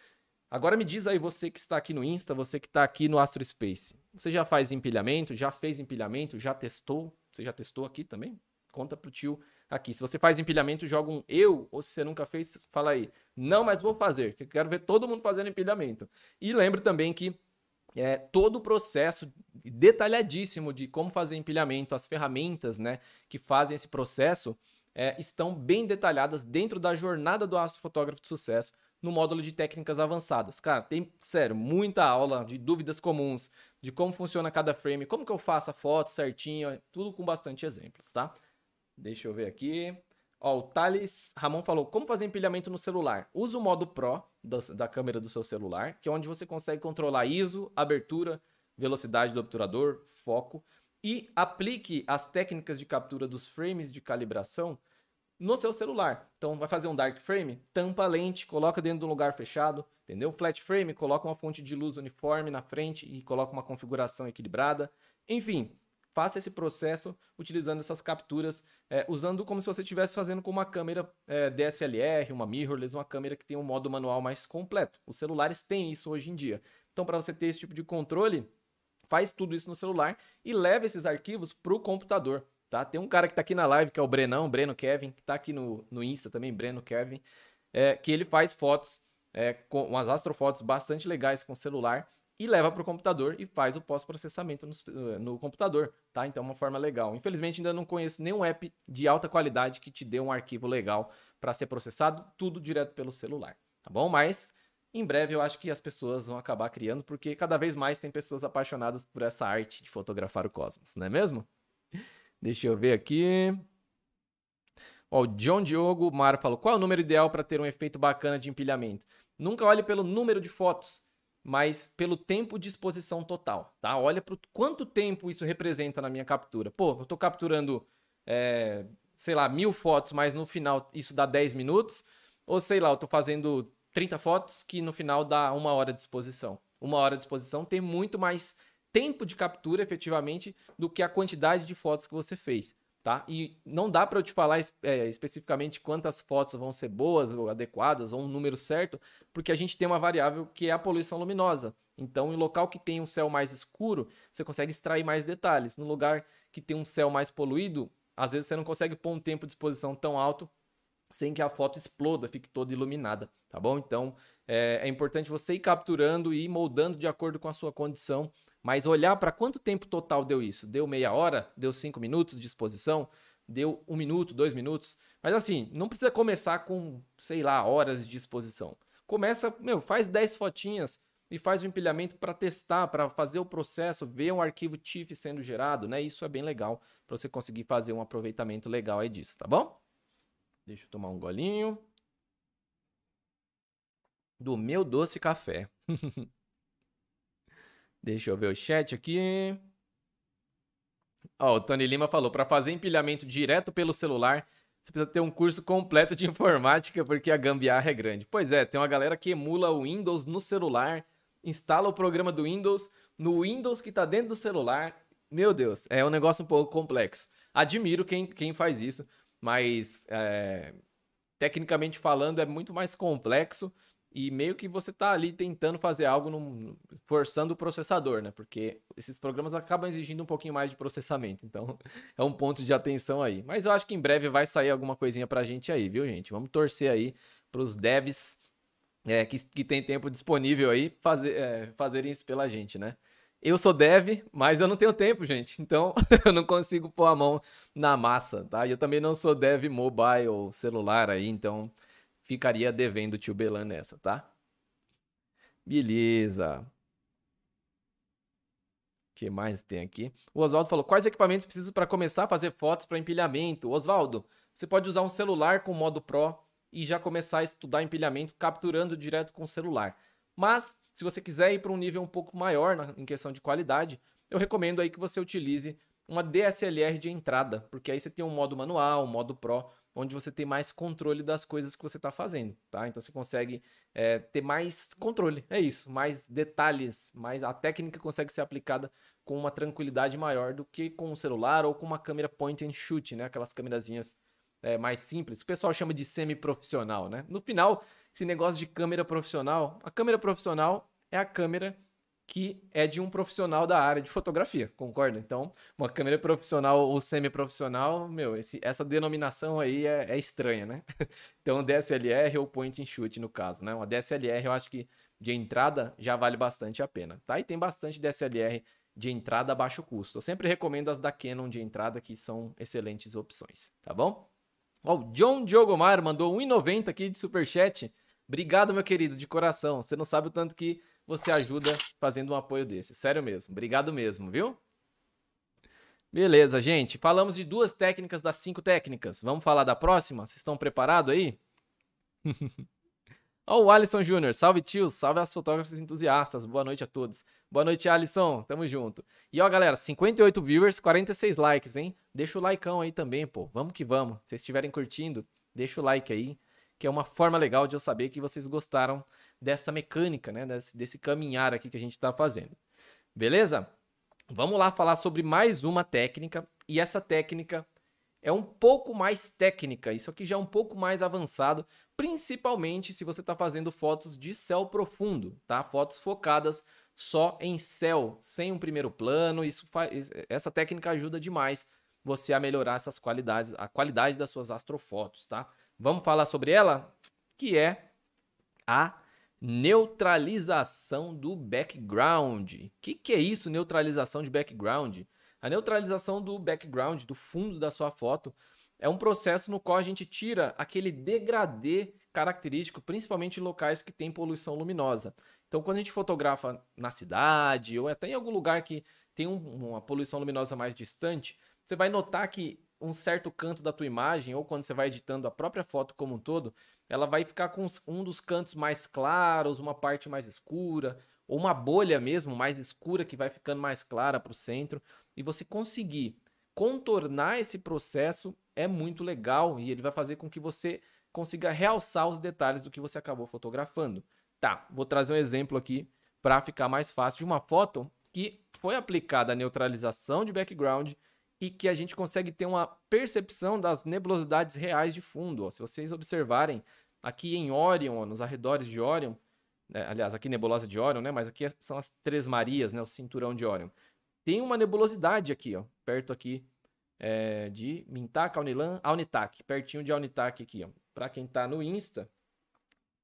Agora me diz aí você que está aqui no Insta, você que está aqui no Astro Space. Você já faz empilhamento? Já fez empilhamento? Já testou? Você já testou aqui também? Conta pro tio aqui. Se você faz empilhamento, joga um eu, ou se você nunca fez, fala aí. Não, mas vou fazer, que quero ver todo mundo fazendo empilhamento. E lembre também que é, todo o processo detalhadíssimo de como fazer empilhamento, as ferramentas né, que fazem esse processo é, estão bem detalhadas dentro da jornada do astrofotógrafo de sucesso no módulo de técnicas avançadas. Cara, tem, sério, muita aula de dúvidas comuns, de como funciona cada frame, como que eu faço a foto certinho, é tudo com bastante exemplos, tá? Deixa eu ver aqui. Ó, o Thales Ramon falou: como fazer empilhamento no celular? Usa o modo Pro da, da câmera do seu celular, que é onde você consegue controlar ISO, abertura, velocidade do obturador, foco. E aplique as técnicas de captura dos frames de calibração no seu celular. Então, vai fazer um dark frame? Tampa a lente, coloca dentro de um lugar fechado, entendeu? Flat frame, coloca uma fonte de luz uniforme na frente e coloca uma configuração equilibrada. Enfim, faça esse processo utilizando essas capturas, é, usando como se você estivesse fazendo com uma câmera é, DSLR, uma mirrorless, uma câmera que tem um modo manual mais completo. Os celulares têm isso hoje em dia. Então, para você ter esse tipo de controle, faz tudo isso no celular e leva esses arquivos para o computador. Tá? Tem um cara que está aqui na live, que é o Brenão, Breno Kevin, que está aqui no, no Insta também, Breno Kevin, é, que ele faz fotos, é, com umas astrofotos bastante legais com o celular e leva para o computador e faz o pós-processamento no, eh, no, computador, tá? Então é uma forma legal. Infelizmente ainda não conheço nenhum app de alta qualidade que te dê um arquivo legal para ser processado, tudo direto pelo celular, tá bom? Mas em breve eu acho que as pessoas vão acabar criando, porque cada vez mais tem pessoas apaixonadas por essa arte de fotografar o cosmos, não é mesmo? Deixa eu ver aqui. Ó, o John Diogo Mar falou: qual é o número ideal para ter um efeito bacana de empilhamento? Nunca olhe pelo número de fotos mas pelo tempo de exposição total, tá? Olha para quanto tempo isso representa na minha captura. Pô, eu estou capturando, é, sei lá, mil fotos, mas no final isso dá 10 minutos. Ou sei lá, eu estou fazendo 30 fotos que no final dá uma hora de exposição. Uma hora de exposição tem muito mais tempo de captura efetivamente do que a quantidade de fotos que você fez tá? E não dá para eu te falar é, especificamente quantas fotos vão ser boas ou adequadas ou um número certo, porque a gente tem uma variável que é a poluição luminosa. Então, em local que tem um céu mais escuro, você consegue extrair mais detalhes. No lugar que tem um céu mais poluído, às vezes você não consegue pôr um tempo de exposição tão alto sem que a foto exploda, fique toda iluminada, tá bom? Então, é, é importante você ir capturando e ir moldando de acordo com a sua condição mas olhar para quanto tempo total deu isso? Deu meia hora? Deu cinco minutos de exposição? Deu um minuto, dois minutos? Mas assim, não precisa começar com, sei lá, horas de exposição. Começa, meu, faz 10 fotinhas e faz o um empilhamento para testar, para fazer o processo, ver um arquivo TIFF sendo gerado, né? Isso é bem legal para você conseguir fazer um aproveitamento legal aí disso, tá bom? Deixa eu tomar um golinho do meu doce café. Deixa eu ver o chat aqui. Ó, o Tony Lima falou: para fazer empilhamento direto pelo celular, você precisa ter um curso completo de informática, porque a gambiarra é grande. Pois é, tem uma galera que emula o Windows no celular, instala o programa do Windows no Windows que está dentro do celular. Meu Deus, é um negócio um pouco complexo. Admiro quem, quem faz isso, mas é, tecnicamente falando é muito mais complexo e meio que você está ali tentando fazer algo, no, forçando o processador, né? Porque esses programas acabam exigindo um pouquinho mais de processamento. Então, é um ponto de atenção aí. Mas eu acho que em breve vai sair alguma coisinha para a gente aí, viu, gente? Vamos torcer aí para os devs é, que, que tem tempo disponível aí fazer, é, fazerem isso pela gente, né? Eu sou dev, mas eu não tenho tempo, gente. Então, eu não consigo pôr a mão na massa, tá? Eu também não sou dev mobile ou celular aí, então Ficaria devendo o tio Belan nessa, tá? Beleza. O que mais tem aqui? O Oswaldo falou: quais equipamentos preciso para começar a fazer fotos para empilhamento? Oswaldo, você pode usar um celular com modo Pro e já começar a estudar empilhamento capturando direto com o celular. Mas, se você quiser ir para um nível um pouco maior na, em questão de qualidade, eu recomendo aí que você utilize uma DSLR de entrada, porque aí você tem um modo manual, um modo Pro, onde você tem mais controle das coisas que você está fazendo, tá? Então você consegue é, ter mais controle, é isso, mais detalhes, mais a técnica consegue ser aplicada com uma tranquilidade maior do que com um celular ou com uma câmera point and shoot, né? Aquelas câmerazinhas é, mais simples, o pessoal chama de semi-profissional, né? No final, esse negócio de câmera profissional, a câmera profissional é a câmera que é de um profissional da área de fotografia, concorda? Então, uma câmera profissional ou semi-profissional, meu, esse, essa denominação aí é, é, estranha, né? Então, DSLR ou point and shoot, no caso, né? Uma DSLR, eu acho que de entrada já vale bastante a pena, tá? E tem bastante DSLR de entrada a baixo custo. Eu sempre recomendo as da Canon de entrada, que são excelentes opções, tá bom? Ó, o John Mar mandou 1,90 aqui de superchat. Obrigado, meu querido, de coração. Você não sabe o tanto que você ajuda fazendo um apoio desse. Sério mesmo. Obrigado mesmo, viu? Beleza, gente. Falamos de duas técnicas das cinco técnicas. Vamos falar da próxima? Vocês estão preparados aí? Ó, oh, o Alisson Júnior. Salve, tios. Salve as fotógrafas entusiastas. Boa noite a todos. Boa noite, Alisson. Tamo junto. E ó, galera, 58 viewers, 46 likes, hein? Deixa o likeão aí também, pô. Vamos que vamos. Se vocês estiverem curtindo, deixa o like aí, que é uma forma legal de eu saber que vocês gostaram dessa mecânica, né? desse desse, caminhar aqui que a gente está fazendo. Beleza? Vamos lá falar sobre mais uma técnica. E essa técnica é um pouco mais técnica. Isso aqui já é um pouco mais avançado, principalmente se você está fazendo fotos de céu profundo, tá? Fotos focadas só em céu, sem um primeiro plano. Isso faz, essa técnica ajuda demais você a melhorar essas qualidades, a qualidade das suas astrofotos, tá? Vamos falar sobre ela, que é a neutralização do background. O que, que é isso, neutralização de background? A neutralização do background, do fundo da sua foto, é um processo no qual a gente tira aquele degradê característico, principalmente em locais que tem poluição luminosa. Então, quando a gente fotografa na cidade ou até em algum lugar que tem um, uma poluição luminosa mais distante, você vai notar que um certo canto da tua imagem, ou quando você vai editando a própria foto como um todo, ela vai ficar com um dos cantos mais claros, uma parte mais escura, ou uma bolha mesmo mais escura que vai ficando mais clara para o centro. E você conseguir contornar esse processo é muito legal e ele vai fazer com que você consiga realçar os detalhes do que você acabou fotografando. Tá, vou trazer um exemplo aqui para ficar mais fácil de uma foto que foi aplicada a neutralização de background e que a gente consegue ter uma percepção das nebulosidades reais de fundo. Ó. Se vocês observarem aqui em Orion, ó, nos arredores de Orion, né, aliás, aqui nebulosa de Orion, né? mas aqui é, são as Três Marias, né? o cinturão de Orion. Tem uma nebulosidade aqui, ó, perto aqui é, de Mintak, Aunilan, Aunitak, pertinho de Aunitak aqui. Ó. Pra quem tá no Insta,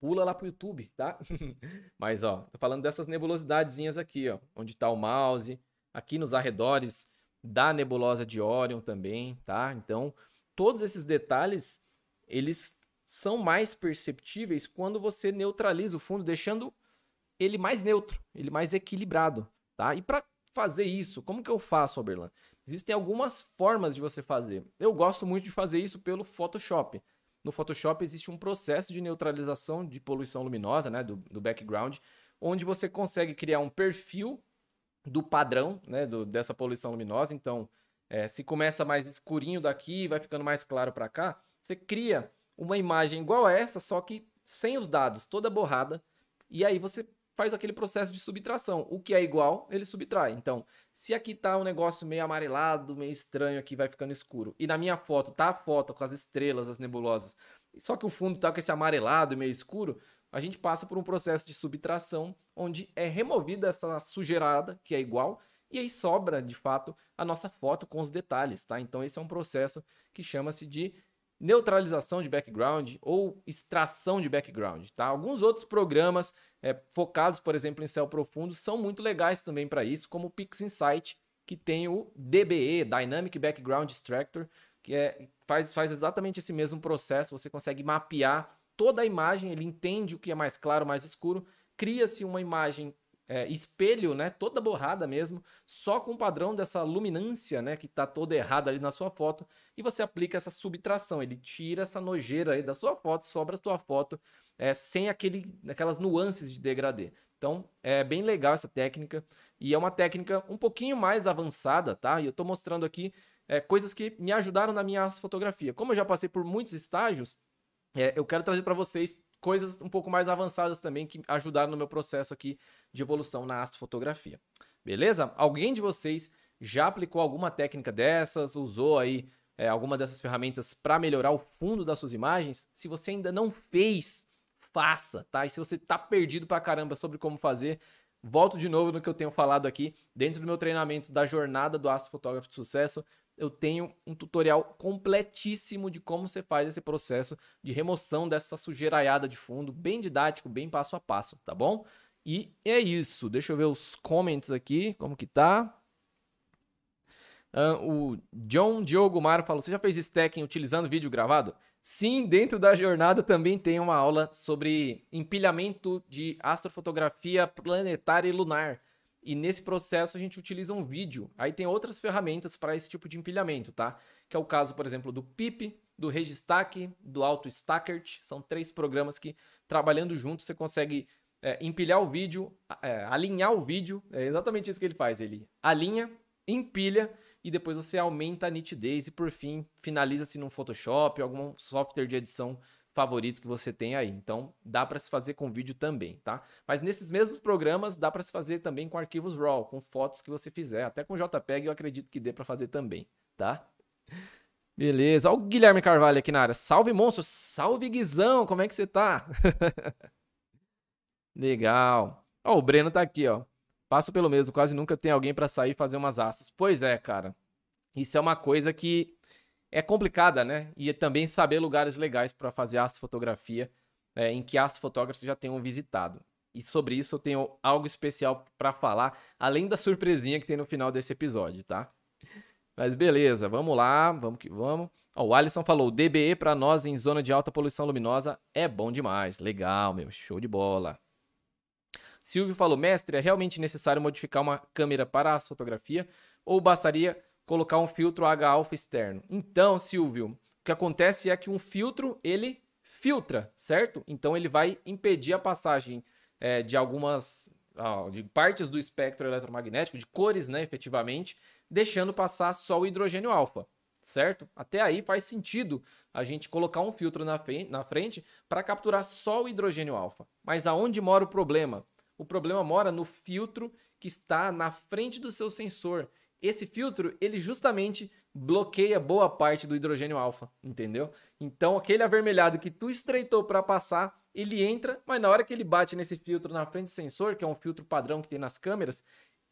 pula lá pro YouTube, tá? mas, ó, tô falando dessas nebulosidadezinhas aqui, ó, onde tá o mouse, aqui nos arredores da nebulosa de Órion também, tá? Então, todos esses detalhes, eles são mais perceptíveis quando você neutraliza o fundo, deixando ele mais neutro, ele mais equilibrado, tá? E para fazer isso, como que eu faço, Oberlan? Existem algumas formas de você fazer. Eu gosto muito de fazer isso pelo Photoshop. No Photoshop existe um processo de neutralização de poluição luminosa, né, do, do background, onde você consegue criar um perfil do padrão né, do, dessa poluição luminosa. Então, é, se começa mais escurinho daqui vai ficando mais claro para cá, você cria uma imagem igual a essa, só que sem os dados, toda borrada. E aí você faz aquele processo de subtração. O que é igual, ele subtrai. Então, se aqui tá um negócio meio amarelado, meio estranho aqui, vai ficando escuro. E na minha foto tá a foto com as estrelas, as nebulosas. Só que o fundo tá com esse amarelado meio escuro a gente passa por um processo de subtração, onde é removida essa sujeirada, que é igual, e aí sobra, de fato, a nossa foto com os detalhes, tá? Então esse é um processo que chama-se de neutralização de background ou extração de background, tá? Alguns outros programas é, focados, por exemplo, em céu profundo são muito legais também para isso, como o PixInsight, que tem o DBE, Dynamic Background Extractor, que é, faz, faz exatamente esse mesmo processo, você consegue mapear toda a imagem, ele entende o que é mais claro, mais escuro, cria-se uma imagem é, espelho, né, toda borrada mesmo, só com o padrão dessa luminância, né, que está toda errada ali na sua foto, e você aplica essa subtração, ele tira essa nojeira aí da sua foto, sobra a sua foto é, sem aquele, aquelas nuances de degradê. Então, é bem legal essa técnica, e é uma técnica um pouquinho mais avançada, tá? E eu estou mostrando aqui é, coisas que me ajudaram na minha fotografia. Como eu já passei por muitos estágios, é, eu quero trazer para vocês coisas um pouco mais avançadas também que ajudaram no meu processo aqui de evolução na astrofotografia. Beleza? Alguém de vocês já aplicou alguma técnica dessas? Usou aí é, alguma dessas ferramentas para melhorar o fundo das suas imagens? Se você ainda não fez, faça, tá? E se você tá perdido pra caramba sobre como fazer, volto de novo no que eu tenho falado aqui dentro do meu treinamento da jornada do astrofotógrafo de sucesso eu tenho um tutorial completíssimo de como você faz esse processo de remoção dessa sujeiraiada de fundo, bem didático, bem passo a passo, tá bom? E é isso. Deixa eu ver os comments aqui, como que tá. Uh, o John Diogo Maro falou: Você já fez stacking utilizando vídeo gravado? Sim, dentro da jornada também tem uma aula sobre empilhamento de astrofotografia planetária e lunar. E nesse processo a gente utiliza um vídeo. Aí tem outras ferramentas para esse tipo de empilhamento, tá? Que é o caso, por exemplo, do PIP, do Registack, do AutoStackert. São três programas que, trabalhando juntos, você consegue é, empilhar o vídeo, é, alinhar o vídeo. É exatamente isso que ele faz. Ele alinha, empilha e depois você aumenta a nitidez e, por fim, finaliza-se num Photoshop, algum software de edição favorito que você tem aí. Então, dá para se fazer com vídeo também, tá? Mas nesses mesmos programas dá para se fazer também com arquivos RAW, com fotos que você fizer, até com JPEG eu acredito que dê para fazer também, tá? Beleza. Olha o Guilherme Carvalho aqui na área. Salve, monstro. Salve, Guizão. Como é que você tá? Legal. Ó, o Breno tá aqui, ó. Passo pelo mesmo. Quase nunca tem alguém para sair e fazer umas aças. Pois é, cara. Isso é uma coisa que é complicada, né? E também saber lugares legais para fazer astrofotografia, é, em que astrofotógrafos já tenham visitado. E sobre isso eu tenho algo especial para falar, além da surpresinha que tem no final desse episódio, tá? Mas beleza, vamos lá, vamos que vamos. Ó, o Alisson falou: DBE para nós em zona de alta poluição luminosa é bom demais. Legal, meu, show de bola. Silvio falou: mestre, é realmente necessário modificar uma câmera para a fotografia ou bastaria colocar um filtro H-alfa externo. Então, Silvio, o que acontece é que um filtro, ele filtra, certo? Então, ele vai impedir a passagem é, de algumas de partes do espectro eletromagnético, de cores, né, efetivamente, deixando passar só o hidrogênio alfa, certo? Até aí faz sentido a gente colocar um filtro na, na frente para capturar só o hidrogênio alfa. Mas aonde mora o problema? O problema mora no filtro que está na frente do seu sensor esse filtro, ele justamente bloqueia boa parte do hidrogênio alfa, entendeu? Então, aquele avermelhado que tu estreitou para passar, ele entra, mas na hora que ele bate nesse filtro na frente do sensor, que é um filtro padrão que tem nas câmeras,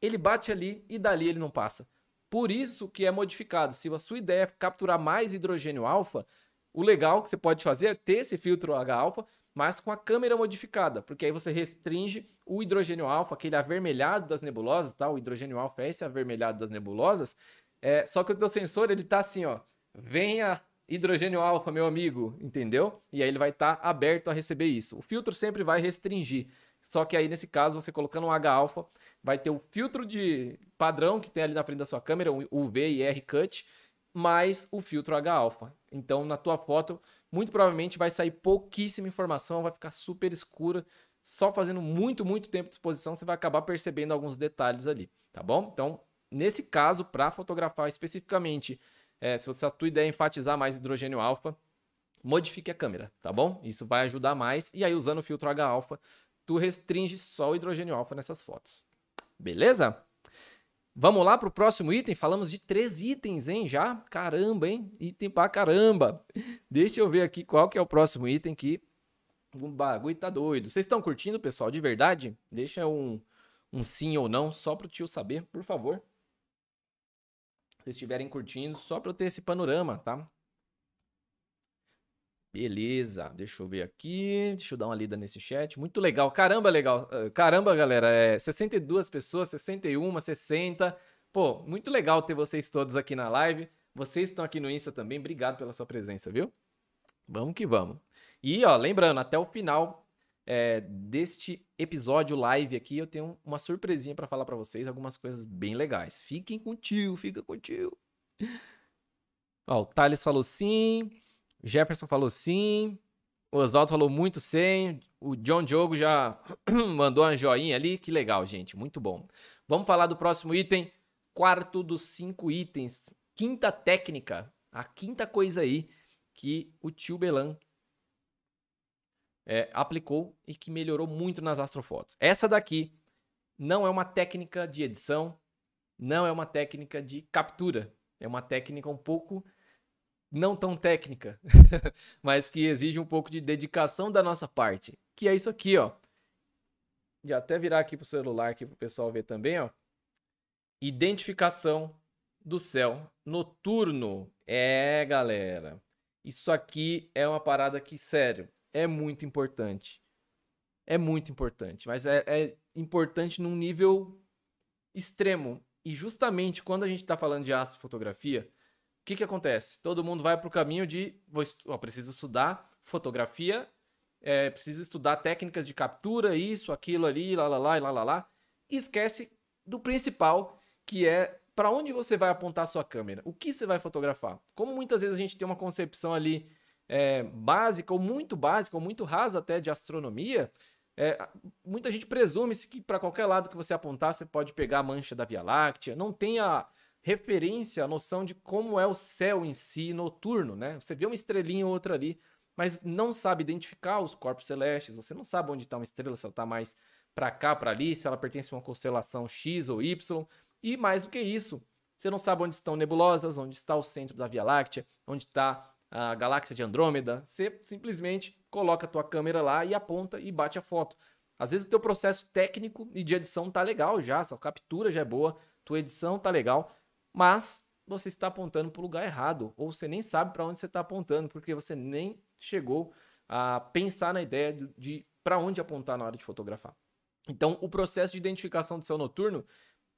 ele bate ali e dali ele não passa. Por isso que é modificado. Se a sua ideia é capturar mais hidrogênio alfa, o legal que você pode fazer é ter esse filtro H-alfa, mas com a câmera modificada, porque aí você restringe o hidrogênio alfa, aquele avermelhado das nebulosas, tá? O hidrogênio alfa é esse avermelhado das nebulosas. É, só que o teu sensor, ele tá assim, ó. Venha hidrogênio alfa, meu amigo, entendeu? E aí ele vai estar tá aberto a receber isso. O filtro sempre vai restringir. Só que aí, nesse caso, você colocando um H-alfa, vai ter o filtro de padrão que tem ali na frente da sua câmera, o V e R cut, mais o filtro H-alfa. Então, na tua foto, muito provavelmente vai sair pouquíssima informação, vai ficar super escura. Só fazendo muito, muito tempo de exposição, você vai acabar percebendo alguns detalhes ali, tá bom? Então, nesse caso, para fotografar especificamente, é, se você, a tua ideia é enfatizar mais hidrogênio alfa, modifique a câmera, tá bom? Isso vai ajudar mais. E aí, usando o filtro H-alfa, tu restringe só o hidrogênio alfa nessas fotos. Beleza? Vamos lá para o próximo item? Falamos de três itens, hein? Já? Caramba, hein? Item pra caramba. Deixa eu ver aqui qual que é o próximo item que o bagulho tá doido. Vocês estão curtindo, pessoal? De verdade? Deixa um, um sim ou não, só para o tio saber, por favor. Se estiverem curtindo, só para eu ter esse panorama, tá? Beleza, deixa eu ver aqui, deixa eu dar uma lida nesse chat. Muito legal, caramba, legal. Eh, caramba, galera, é 62 pessoas, 61, 60. Pô, muito legal ter vocês todos aqui na live. Vocês estão aqui no Insta também, obrigado pela sua presença, viu? Vamos que vamos. E, ó, lembrando, até o final é, deste episódio live aqui, eu tenho uma surpresinha para falar para vocês, algumas coisas bem legais. Fiquem contigo, fica contigo. Ó, o Thales falou sim. Jefferson falou sim. O Oswaldo falou muito sim. O John Diogo já mandou um joinha ali. Que legal, gente. Muito bom. Vamos falar do próximo item. Quarto dos cinco itens. Quinta técnica. A quinta coisa aí que o tio Belan é, aplicou e que melhorou muito nas astrofotos. Essa daqui não é uma técnica de edição, não é uma técnica de captura. É uma técnica um pouco não tão técnica, mas que exige um pouco de dedicação da nossa parte, que é isso aqui, ó. E até virar aqui pro celular aqui pro pessoal ver também, ó. Identificação do céu noturno. É, galera. Isso aqui é uma parada que, sério, é muito importante. É muito importante, mas é, é importante num nível extremo. E justamente quando a gente está falando de astrofotografia, o que, que acontece? Todo mundo vai para o caminho de vou ó, preciso estudar fotografia, é, preciso estudar técnicas de captura, isso, aquilo ali, lá, lá, lá, lá, lá, lá. E esquece do principal, que é para onde você vai apontar a sua câmera, o que você vai fotografar. Como muitas vezes a gente tem uma concepção ali é, básica, ou muito básica, ou muito rasa até de astronomia, é, muita gente presume-se que para qualquer lado que você apontar, você pode pegar a mancha da Via Láctea. Não tem a, referência à noção de como é o céu em si noturno, né? Você vê uma estrelinha ou outra ali, mas não sabe identificar os corpos celestes, você não sabe onde está uma estrela, se ela está mais para cá, para ali, se ela pertence a uma constelação X ou Y, e mais do que isso, você não sabe onde estão nebulosas, onde está o centro da Via Láctea, onde está a galáxia de Andrômeda. Você simplesmente coloca a tua câmera lá e aponta e bate a foto. Às vezes o teu processo técnico e de edição tá legal já, sua captura já é boa, tua edição tá legal, mas você está apontando para o lugar errado, ou você nem sabe para onde você está apontando, porque você nem chegou a pensar na ideia de, de para onde apontar na hora de fotografar. Então, o processo de identificação do céu noturno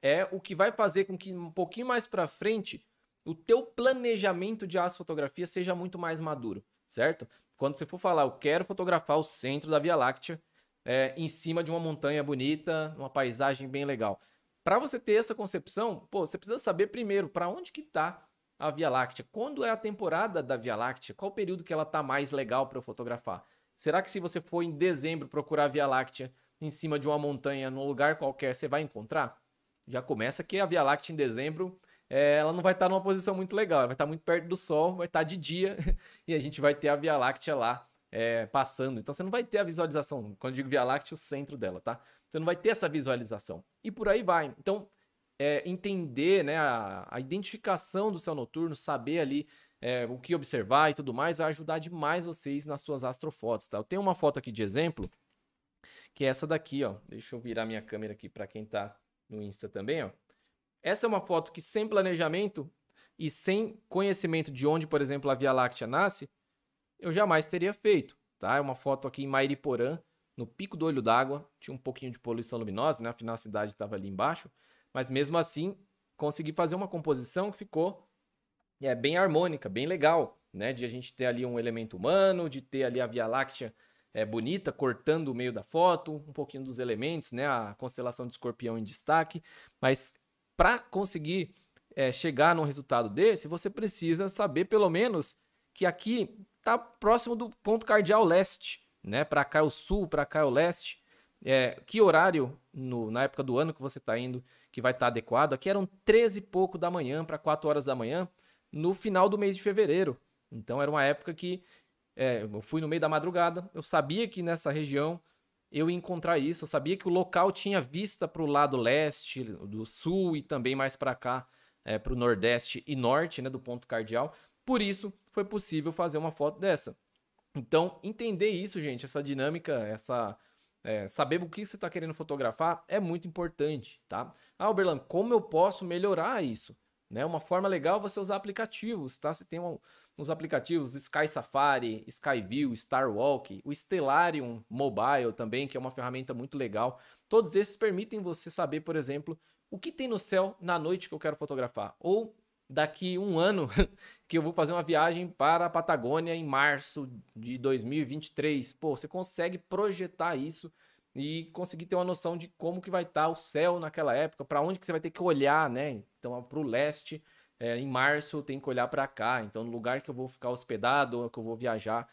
é o que vai fazer com que um pouquinho mais para frente o teu planejamento de astrofotografia seja muito mais maduro, certo? Quando você for falar, eu quero fotografar o centro da Via Láctea é, em cima de uma montanha bonita, uma paisagem bem legal. Para você ter essa concepção, pô, você precisa saber primeiro para onde que tá a Via Láctea. Quando é a temporada da Via Láctea? Qual período que ela tá mais legal para eu fotografar? Será que se você for em dezembro procurar a Via Láctea em cima de uma montanha, num lugar qualquer, você vai encontrar? Já começa que a Via Láctea em dezembro, é, ela não vai estar tá numa posição muito legal, ela vai estar tá muito perto do Sol, vai estar tá de dia e a gente vai ter a Via Láctea lá é, passando. Então você não vai ter a visualização. Quando eu digo Via Láctea, o centro dela, tá? Você não vai ter essa visualização. E por aí vai. Então, é, entender né, a, a, identificação do céu noturno, saber ali é, o que observar e tudo mais, vai ajudar demais vocês nas suas astrofotos, tá? Eu tenho uma foto aqui de exemplo, que é essa daqui, ó. Deixa eu virar minha câmera aqui para quem tá no Insta também, ó. Essa é uma foto que sem planejamento e sem conhecimento de onde, por exemplo, a Via Láctea nasce, eu jamais teria feito, tá? É uma foto aqui em Mairiporã, no pico do olho d'água, tinha um pouquinho de poluição luminosa, né? Afinal, a cidade estava ali embaixo, mas mesmo assim, consegui fazer uma composição que ficou é, bem harmônica, bem legal, né? De a gente ter ali um elemento humano, de ter ali a Via Láctea é, bonita, cortando o meio da foto, um pouquinho dos elementos, né? A constelação de escorpião em destaque, mas para conseguir é, chegar num resultado desse, você precisa saber pelo menos que aqui tá próximo do ponto cardeal leste, né? Para cá é o sul, para cá é o leste. É, que horário no, na época do ano que você está indo que vai estar tá adequado? Aqui eram 13 e pouco da manhã para 4 horas da manhã no final do mês de fevereiro. Então era uma época que é, eu fui no meio da madrugada, eu sabia que nessa região eu ia encontrar isso, eu sabia que o local tinha vista para o lado leste, do sul e também mais para cá, é, para o nordeste e norte, né, do ponto cardeal. Por isso, foi possível fazer uma foto dessa. Então, entender isso, gente, essa dinâmica, essa é, saber o que você está querendo fotografar é muito importante, tá? Ah, Berlan, como eu posso melhorar isso? Né? Uma forma legal é você usar aplicativos, tá? Você tem um, uns aplicativos Sky Safari, Skyview, Starwalk, o Stellarium Mobile também, que é uma ferramenta muito legal. Todos esses permitem você saber, por exemplo, o que tem no céu na noite que eu quero fotografar, ou daqui um ano que eu vou fazer uma viagem para a Patagônia em março de 2023. Pô, você consegue projetar isso e conseguir ter uma noção de como que vai estar tá o céu naquela época, para onde que você vai ter que olhar, né? Então, para o leste, é, em março tem que olhar para cá. Então, no lugar que eu vou ficar hospedado ou que eu vou viajar,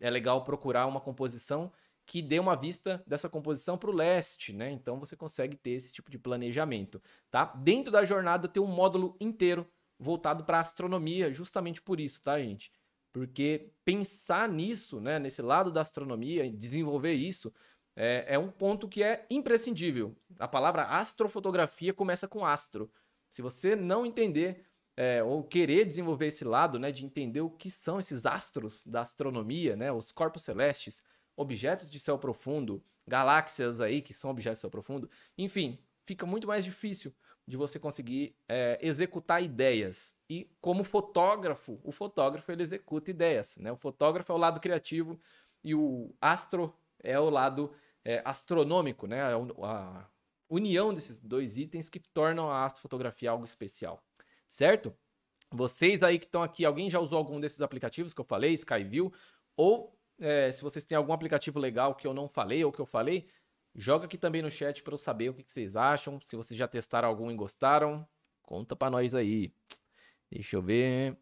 é legal procurar uma composição que dê uma vista dessa composição para o leste, né? Então você consegue ter esse tipo de planejamento, tá? Dentro da jornada tem um módulo inteiro voltado para astronomia, justamente por isso, tá, gente? Porque pensar nisso, né, nesse lado da astronomia, desenvolver isso, é, é um ponto que é imprescindível. A palavra astrofotografia começa com astro. Se você não entender é, ou querer desenvolver esse lado, né, de entender o que são esses astros da astronomia, né, os corpos celestes, objetos de céu profundo, galáxias aí que são objetos de céu profundo, enfim, fica muito mais difícil de você conseguir é, executar ideias. E como fotógrafo, o fotógrafo ele executa ideias. Né? O fotógrafo é o lado criativo e o astro é o lado é, astronômico, né? A, a união desses dois itens que tornam a astrofotografia algo especial, certo? Vocês aí que estão aqui, alguém já usou algum desses aplicativos que eu falei, Skyview? Ou é, se vocês têm algum aplicativo legal que eu não falei ou que eu falei, Joga aqui também no chat para eu saber o que, vocês acham. Se vocês já testaram algum e gostaram, conta para nós aí. Deixa eu ver.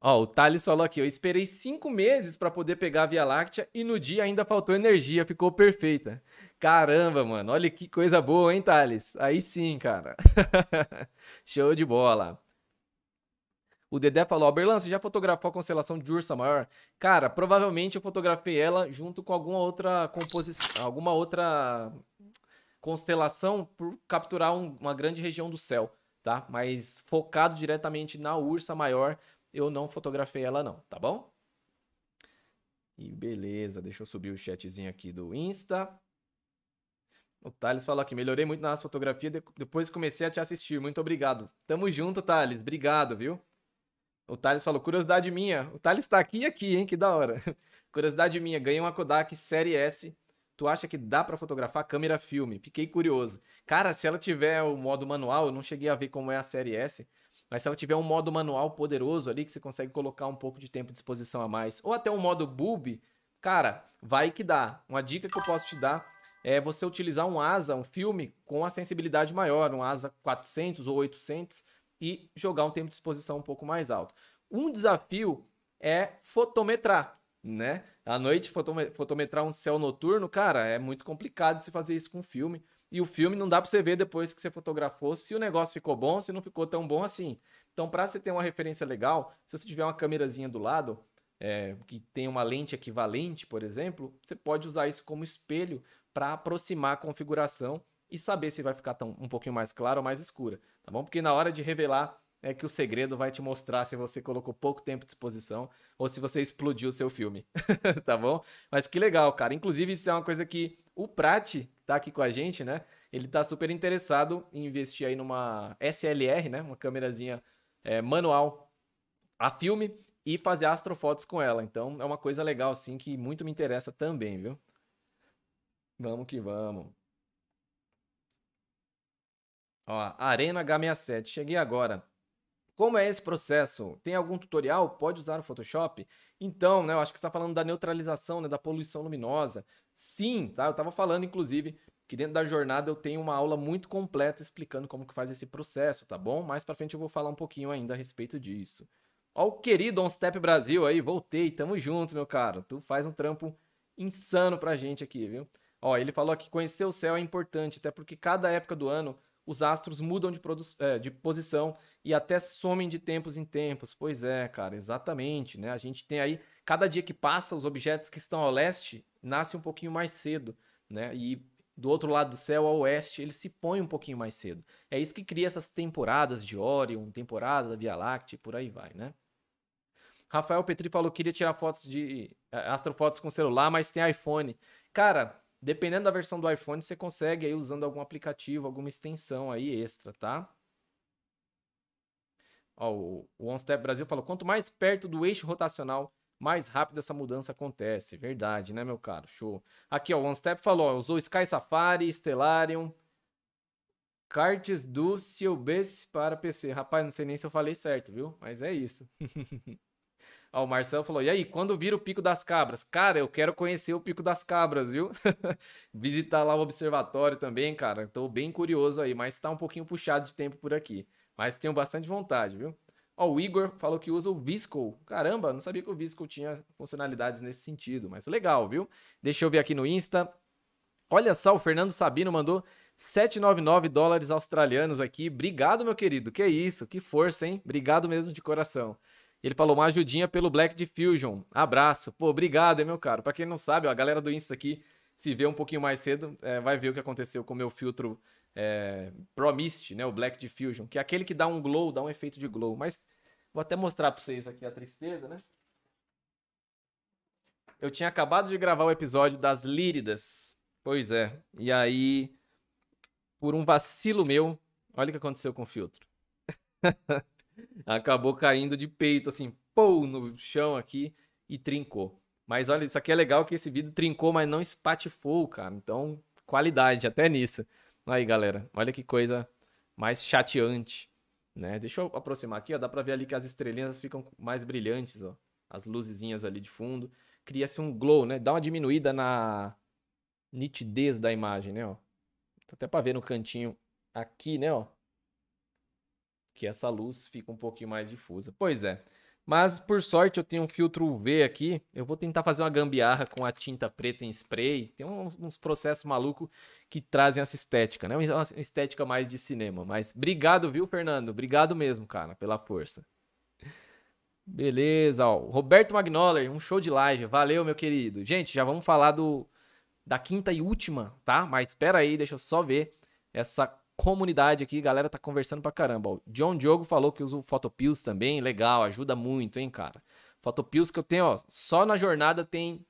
Ó, o Thales falou aqui: eu esperei cinco meses para poder pegar a Via Láctea e no dia ainda faltou energia, ficou perfeita. Caramba, mano, olha que coisa boa, hein, Thales? Aí sim, cara. Show de bola. O Dedé falou: Berlan, você já fotografou a constelação de Ursa Maior? Cara, provavelmente eu fotografei ela junto com alguma outra composição, alguma outra constelação por capturar um, uma grande região do céu, tá? Mas focado diretamente na Ursa Maior, eu não fotografei ela, não, tá bom? E beleza, deixa eu subir o chatzinho aqui do Insta. O Thales falou aqui, melhorei muito na fotografia, depois comecei a te assistir. Muito obrigado. Tamo junto, Thales. Obrigado, viu? O Thales falou, curiosidade minha. O Thales tá aqui e aqui, hein? Que da hora. curiosidade minha, ganhei uma Kodak Série S. Tu acha que dá para fotografar câmera filme? Fiquei curioso. Cara, se ela tiver o modo manual, eu não cheguei a ver como é a Série S, mas se ela tiver um modo manual poderoso ali, que você consegue colocar um pouco de tempo de exposição a mais, ou até um modo bulb, cara, vai que dá. Uma dica que eu posso te dar é você utilizar um asa, um filme, com a sensibilidade maior, um asa 400 ou 800, e jogar um tempo de exposição um pouco mais alto. Um desafio é fotometrar, né? À noite, fotometrar um céu noturno, cara, é muito complicado se fazer isso com filme. E o filme não dá para você ver depois que você fotografou se o negócio ficou bom, se não ficou tão bom assim. Então, para você ter uma referência legal, se você tiver uma câmerazinha do lado, é, que tem uma lente equivalente, por exemplo, você pode usar isso como espelho para aproximar a configuração e saber se vai ficar tão, um pouquinho mais clara ou mais escura tá bom? Porque na hora de revelar é que o segredo vai te mostrar se você colocou pouco tempo de exposição ou se você explodiu o seu filme, tá bom? Mas que legal, cara. Inclusive, isso é uma coisa que o Prati tá aqui com a gente, né? Ele tá super interessado em investir aí numa SLR, né? Uma câmerazinha é, manual a filme e fazer astrofotos com ela. Então, é uma coisa legal, assim, que muito me interessa também, viu? Vamos que vamos. Ó, Arena H67. Cheguei agora. Como é esse processo? Tem algum tutorial? Pode usar o Photoshop? Então, né, eu acho que está falando da neutralização, né, da poluição luminosa. Sim, tá? Eu estava falando, inclusive, que dentro da jornada eu tenho uma aula muito completa explicando como que faz esse processo, tá bom? Mais para frente eu vou falar um pouquinho ainda a respeito disso. Ó o querido OnStep Step Brasil aí, voltei, tamo junto, meu caro. Tu faz um trampo insano pra gente aqui, viu? Ó, ele falou que conhecer o céu é importante, até porque cada época do ano os astros mudam de, é, de, posição e até somem de tempos em tempos. Pois é, cara, exatamente, né? A gente tem aí, cada dia que passa, os objetos que estão ao leste nascem um pouquinho mais cedo, né? E do outro lado do céu, ao oeste, ele se põe um pouquinho mais cedo. É isso que cria essas temporadas de Orion, temporada da Via Láctea, e por aí vai, né? Rafael Petri falou que queria tirar fotos de é, astrofotos com celular, mas tem iPhone. Cara, Dependendo da versão do iPhone, você consegue aí usando algum aplicativo, alguma extensão aí extra, tá? Ó, o One Step Brasil falou: quanto mais perto do eixo rotacional, mais rápido essa mudança acontece. Verdade, né, meu caro? Show. Aqui, ó, o One Step falou: ó, usou Sky Safari, Stellarium, cartes do Silbes para PC. Rapaz, não sei nem se eu falei certo, viu? Mas é isso. Ó, o Marcelo falou: e aí, quando vira o Pico das Cabras? Cara, eu quero conhecer o Pico das Cabras, viu? Visitar lá o observatório também, cara. Tô bem curioso aí, mas tá um pouquinho puxado de tempo por aqui. Mas tenho bastante vontade, viu? Ó, o Igor falou que usa o Visco. Caramba, não sabia que o Visco tinha funcionalidades nesse sentido, mas legal, viu? Deixa eu ver aqui no Insta. Olha só, o Fernando Sabino mandou 799 dólares australianos aqui. Obrigado, meu querido. Que isso, que força, hein? Obrigado mesmo de coração. Ele falou uma ajudinha pelo Black Diffusion. Abraço. Pô, obrigado, hein, meu caro. Para quem não sabe, ó, a galera do Insta aqui, se vê um pouquinho mais cedo, é, vai ver o que aconteceu com o meu filtro é, né? O Black Diffusion, que é aquele que dá um glow, dá um efeito de glow. Mas vou até mostrar para vocês aqui a tristeza, né? Eu tinha acabado de gravar o episódio das Líridas. Pois é. E aí, por um vacilo meu, olha o que aconteceu com o filtro. Acabou caindo de peito, assim, pou, no chão aqui e trincou. Mas olha, isso aqui é legal que esse vidro trincou, mas não espatifou, cara. Então, qualidade até nisso. Aí, galera, olha que coisa mais chateante, né? Deixa eu aproximar aqui, ó, dá pra ver ali que as estrelinhas ficam mais brilhantes, ó. As luzezinhas ali de fundo. Cria-se um glow, né? Dá uma diminuída na nitidez da imagem, né, ó. Tá até pra ver no cantinho aqui, né, ó que essa luz fica um pouquinho mais difusa. Pois é. Mas por sorte eu tenho um filtro UV aqui. Eu vou tentar fazer uma gambiarra com a tinta preta em spray. Tem uns, uns processos malucos que trazem essa estética, né? Uma estética mais de cinema. Mas obrigado, viu, Fernando? Obrigado mesmo, cara, pela força. Beleza, ó. Roberto Magnoller, um show de live. Valeu, meu querido. Gente, já vamos falar do da quinta e última, tá? Mas espera aí, deixa eu só ver essa comunidade aqui, galera tá conversando pra caramba. O John Diogo falou que usa o Photopills também, legal, ajuda muito, hein, cara. Photopills que eu tenho, ó, só na jornada tem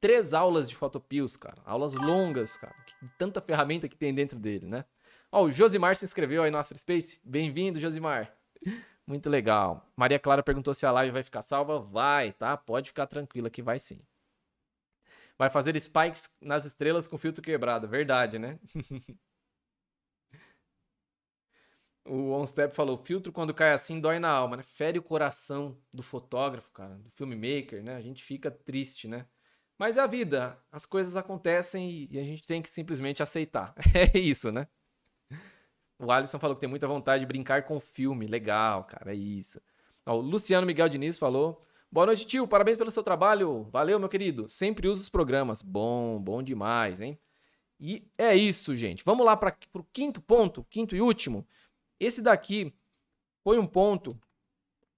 três aulas de Photopills, cara. Aulas longas, cara. Que, tanta ferramenta que tem dentro dele, né? Ó, o Josimar se inscreveu aí no Astro Space. Bem-vindo, Josimar. Muito legal. Maria Clara perguntou se a live vai ficar salva. Vai, tá? Pode ficar tranquila que vai sim. Vai fazer spikes nas estrelas com filtro quebrado. Verdade, né? O One Step falou: filtro quando cai assim dói na alma, né? Fere o coração do fotógrafo, cara, do filmmaker, né? A gente fica triste, né? Mas é a vida, as coisas acontecem e a gente tem que simplesmente aceitar. É isso, né? O Alisson falou que tem muita vontade de brincar com filme. Legal, cara, é isso. Ó, o Luciano Miguel Diniz falou: Boa noite, tio. Parabéns pelo seu trabalho. Valeu, meu querido. Sempre uso os programas. Bom, bom demais, hein? E é isso, gente. Vamos lá para o quinto ponto, quinto e último. Esse daqui foi um ponto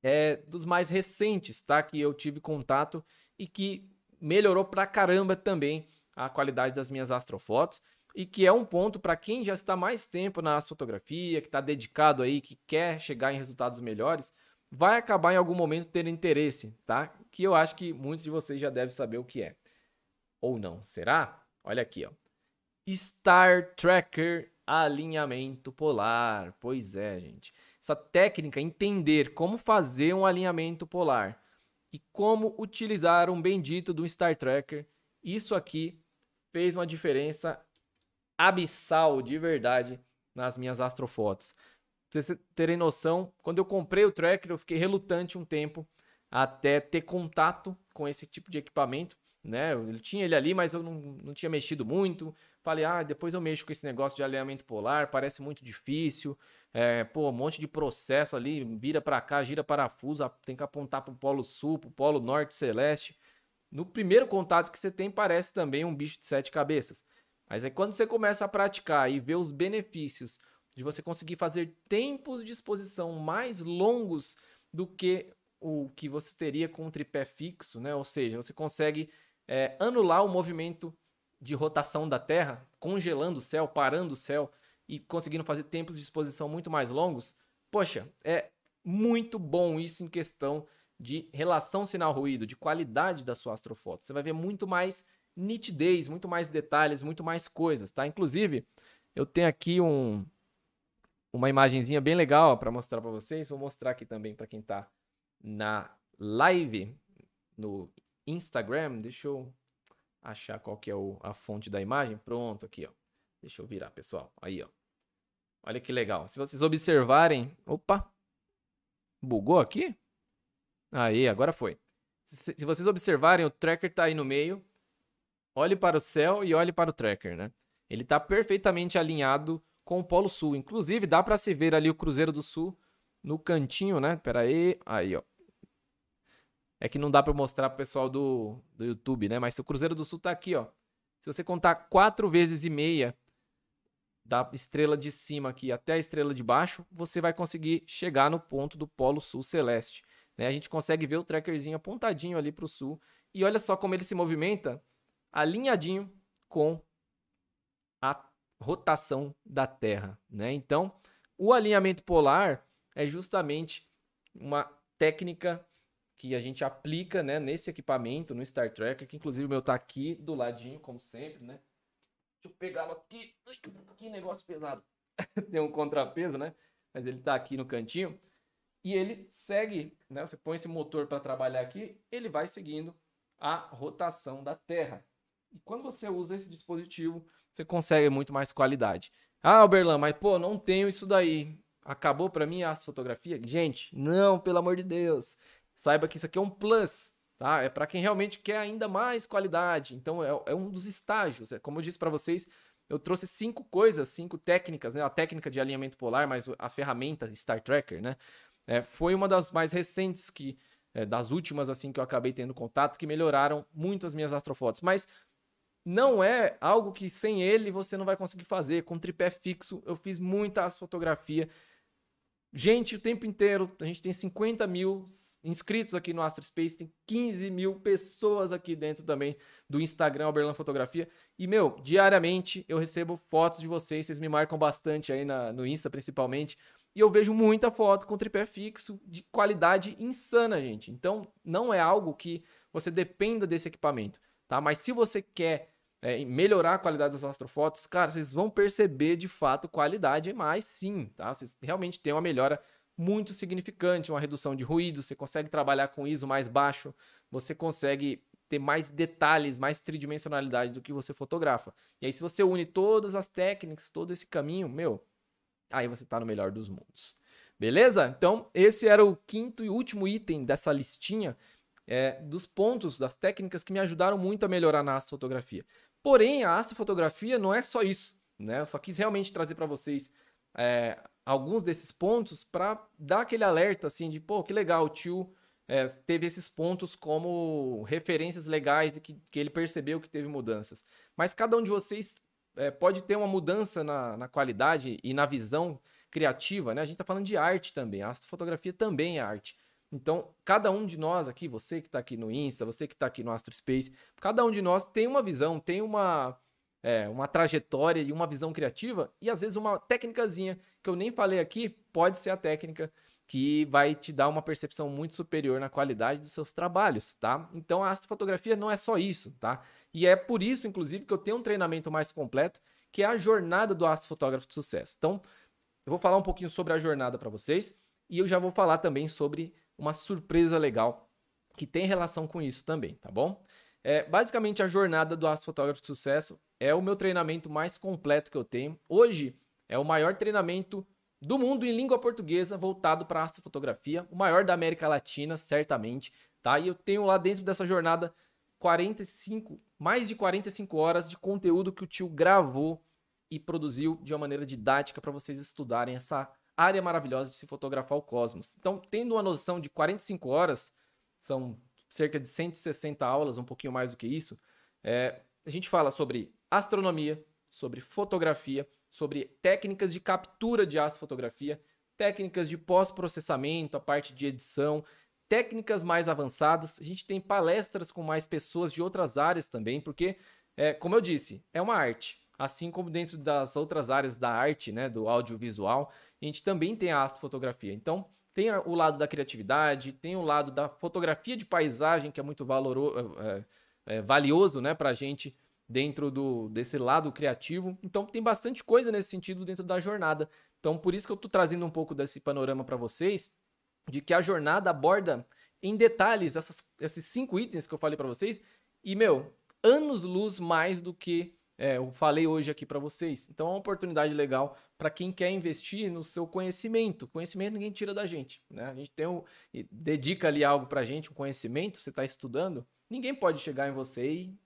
é, dos mais recentes, tá? Que eu tive contato e que melhorou pra caramba também a qualidade das minhas astrofotos e que é um ponto para quem já está mais tempo na astrofotografia, que está dedicado aí, que quer chegar em resultados melhores, vai acabar em algum momento tendo interesse, tá? Que eu acho que muitos de vocês já devem saber o que é. Ou não, será? Olha aqui, ó. Star Tracker alinhamento polar. Pois é, gente. Essa técnica, entender como fazer um alinhamento polar e como utilizar um bendito do Star Tracker, isso aqui fez uma diferença abissal, de verdade, nas minhas astrofotos. Pra vocês terem noção, quando eu comprei o tracker, eu fiquei relutante um tempo até ter contato com esse tipo de equipamento né? Eu tinha ele ali, mas eu não, não tinha mexido muito. Falei, ah, depois eu mexo com esse negócio de alinhamento polar, parece muito difícil. É, pô, um monte de processo ali, vira para cá, gira parafuso, tem que apontar pro polo sul, pro polo norte celeste. No primeiro contato que você tem, parece também um bicho de sete cabeças. Mas é quando você começa a praticar e ver os benefícios de você conseguir fazer tempos de exposição mais longos do que o que você teria com um tripé fixo, né? Ou seja, você consegue é, anular o movimento de rotação da Terra, congelando o céu, parando o céu e conseguindo fazer tempos de exposição muito mais longos, poxa, é muito bom isso em questão de relação sinal-ruído, de qualidade da sua astrofoto. Você vai ver muito mais nitidez, muito mais detalhes, muito mais coisas, tá? Inclusive, eu tenho aqui um, uma imagenzinha bem legal para mostrar para vocês. Vou mostrar aqui também para quem está na live no Instagram. Deixa eu achar qual que é o, a fonte da imagem. Pronto, aqui, ó. Deixa eu virar, pessoal. Aí, ó. Olha que legal. Se vocês observarem... Opa! Bugou aqui? Aí, agora foi. Se, se vocês observarem, o tracker está aí no meio. Olhe para o céu e olhe para o tracker, né? Ele está perfeitamente alinhado com o Polo Sul. Inclusive, dá para se ver ali o Cruzeiro do Sul no cantinho, né? Pera aí. Aí, ó. É que não dá para mostrar pro pessoal do, do YouTube, né? Mas o Cruzeiro do Sul tá aqui, ó. Se você contar quatro vezes e meia da estrela de cima aqui até a estrela de baixo, você vai conseguir chegar no ponto do Polo Sul Celeste. Né? A gente consegue ver o trackerzinho apontadinho ali para o sul. E olha só como ele se movimenta alinhadinho com a rotação da Terra. Né? Então, o alinhamento polar é justamente uma técnica que a gente aplica né, nesse equipamento, no Star Trek, que inclusive o meu tá aqui do ladinho, como sempre, né? Deixa eu pegá-lo aqui. Ai, que negócio pesado. Tem um contrapeso, né? Mas ele tá aqui no cantinho. E ele segue, né? Você põe esse motor para trabalhar aqui, ele vai seguindo a rotação da Terra. E quando você usa esse dispositivo, você consegue muito mais qualidade. Ah, Berlan, mas pô, não tenho isso daí. Acabou para mim as fotografias? Gente, não, pelo amor de Deus saiba que isso aqui é um plus, tá? É para quem realmente quer ainda mais qualidade. Então é, é um dos estágios. É, como eu disse para vocês, eu trouxe cinco coisas, cinco técnicas, né? A técnica de alinhamento polar, mas a ferramenta Star Tracker, né? É, foi uma das mais recentes que é, das últimas assim que eu acabei tendo contato que melhoraram muito as minhas astrofotos. Mas não é algo que sem ele você não vai conseguir fazer. Com tripé fixo eu fiz muita fotografia gente o tempo inteiro. A gente tem 50 mil inscritos aqui no Astro Space, tem 15 mil pessoas aqui dentro também do Instagram Alberlan Fotografia. E, meu, diariamente eu recebo fotos de vocês, vocês me marcam bastante aí na, no Insta principalmente. E eu vejo muita foto com tripé fixo de qualidade insana, gente. Então, não é algo que você dependa desse equipamento, tá? Mas se você quer é, melhorar a qualidade das astrofotos, cara, vocês vão perceber de fato qualidade é mais sim, tá? Vocês realmente têm uma melhora muito significante, uma redução de ruído, você consegue trabalhar com ISO mais baixo, você consegue ter mais detalhes, mais tridimensionalidade do que você fotografa. E aí se você une todas as técnicas, todo esse caminho, meu, aí você está no melhor dos mundos. Beleza? Então, esse era o quinto e último item dessa listinha é, dos pontos, das técnicas que me ajudaram muito a melhorar na astrofotografia. Porém, a astrofotografia não é só isso, né? Eu só quis realmente trazer para vocês é, alguns desses pontos para dar aquele alerta assim de, pô, que legal, o tio é, teve esses pontos como referências legais e que, que ele percebeu que teve mudanças. Mas cada um de vocês é, pode ter uma mudança na, na, qualidade e na visão criativa, né? A gente está falando de arte também, a astrofotografia também é arte. Então, cada um de nós aqui, você que está aqui no Insta, você que está aqui no Astro Space, cada um de nós tem uma visão, tem uma, é, uma trajetória e uma visão criativa, e às vezes uma técnicazinha que eu nem falei aqui pode ser a técnica que vai te dar uma percepção muito superior na qualidade dos seus trabalhos, tá? Então a astrofotografia não é só isso, tá? E é por isso, inclusive, que eu tenho um treinamento mais completo, que é a jornada do astrofotógrafo de sucesso. Então, eu vou falar um pouquinho sobre a jornada para vocês e eu já vou falar também sobre uma surpresa legal que tem relação com isso também, tá bom? É, basicamente, a jornada do astrofotógrafo de Sucesso é o meu treinamento mais completo que eu tenho. Hoje é o maior treinamento do mundo em língua portuguesa voltado para astrofotografia, o maior da América Latina, certamente, tá? E eu tenho lá dentro dessa jornada 45, mais de 45 horas de conteúdo que o tio gravou e produziu de uma maneira didática para vocês estudarem essa área maravilhosa de se fotografar o cosmos. Então, tendo uma noção de 45 horas, são cerca de 160 aulas, um pouquinho mais do que isso, é, a gente fala sobre astronomia, sobre fotografia, sobre técnicas de captura de astrofotografia, técnicas de pós-processamento, a parte de edição, técnicas mais avançadas. A gente tem palestras com mais pessoas de outras áreas também, porque, é, como eu disse, é uma arte. Assim como dentro das outras áreas da arte, né, do audiovisual, a gente também tem a astrofotografia. Então, tem o lado da criatividade, tem o lado da fotografia de paisagem, que é muito valoroso, é, eh, é, eh, eh, valioso né, para a gente dentro do, desse lado criativo. Então, tem bastante coisa nesse sentido dentro da jornada. Então, por isso que eu estou trazendo um pouco desse panorama para vocês, de que a jornada aborda em detalhes essas, esses cinco itens que eu falei para vocês. E, meu, anos-luz mais do que é, eu falei hoje aqui para vocês. Então é uma oportunidade legal para quem quer investir no seu conhecimento. Conhecimento ninguém tira da gente, né? A gente tem um, dedica ali algo para gente, um conhecimento. Você está estudando, ninguém pode chegar em você e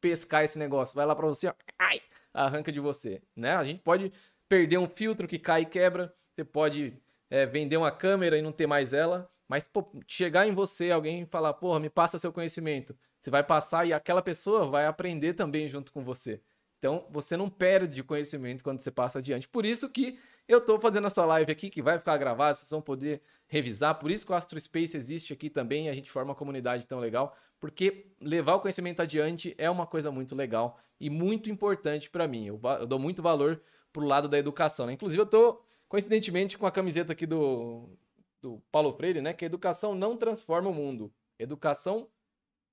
pescar esse negócio. Vai lá para você, ó, ai, arranca de você, né? A gente pode perder um filtro que cai e quebra. Você pode é, vender uma câmera e não ter mais ela. Mas pô, chegar em você alguém e falar, porra, me passa seu conhecimento você vai passar e aquela pessoa vai aprender também junto com você. Então, você não perde conhecimento quando você passa adiante. Por isso que eu estou fazendo essa live aqui, que vai ficar gravada, vocês vão poder revisar. Por isso que o Astro Space existe aqui também, a gente forma uma comunidade tão legal, porque levar o conhecimento adiante é uma coisa muito legal e muito importante para mim. Eu, eu, dou muito valor pro lado da educação. Né? Inclusive, eu estou coincidentemente com a camiseta aqui do, do Paulo Freire, né? Que educação não transforma o mundo. Educação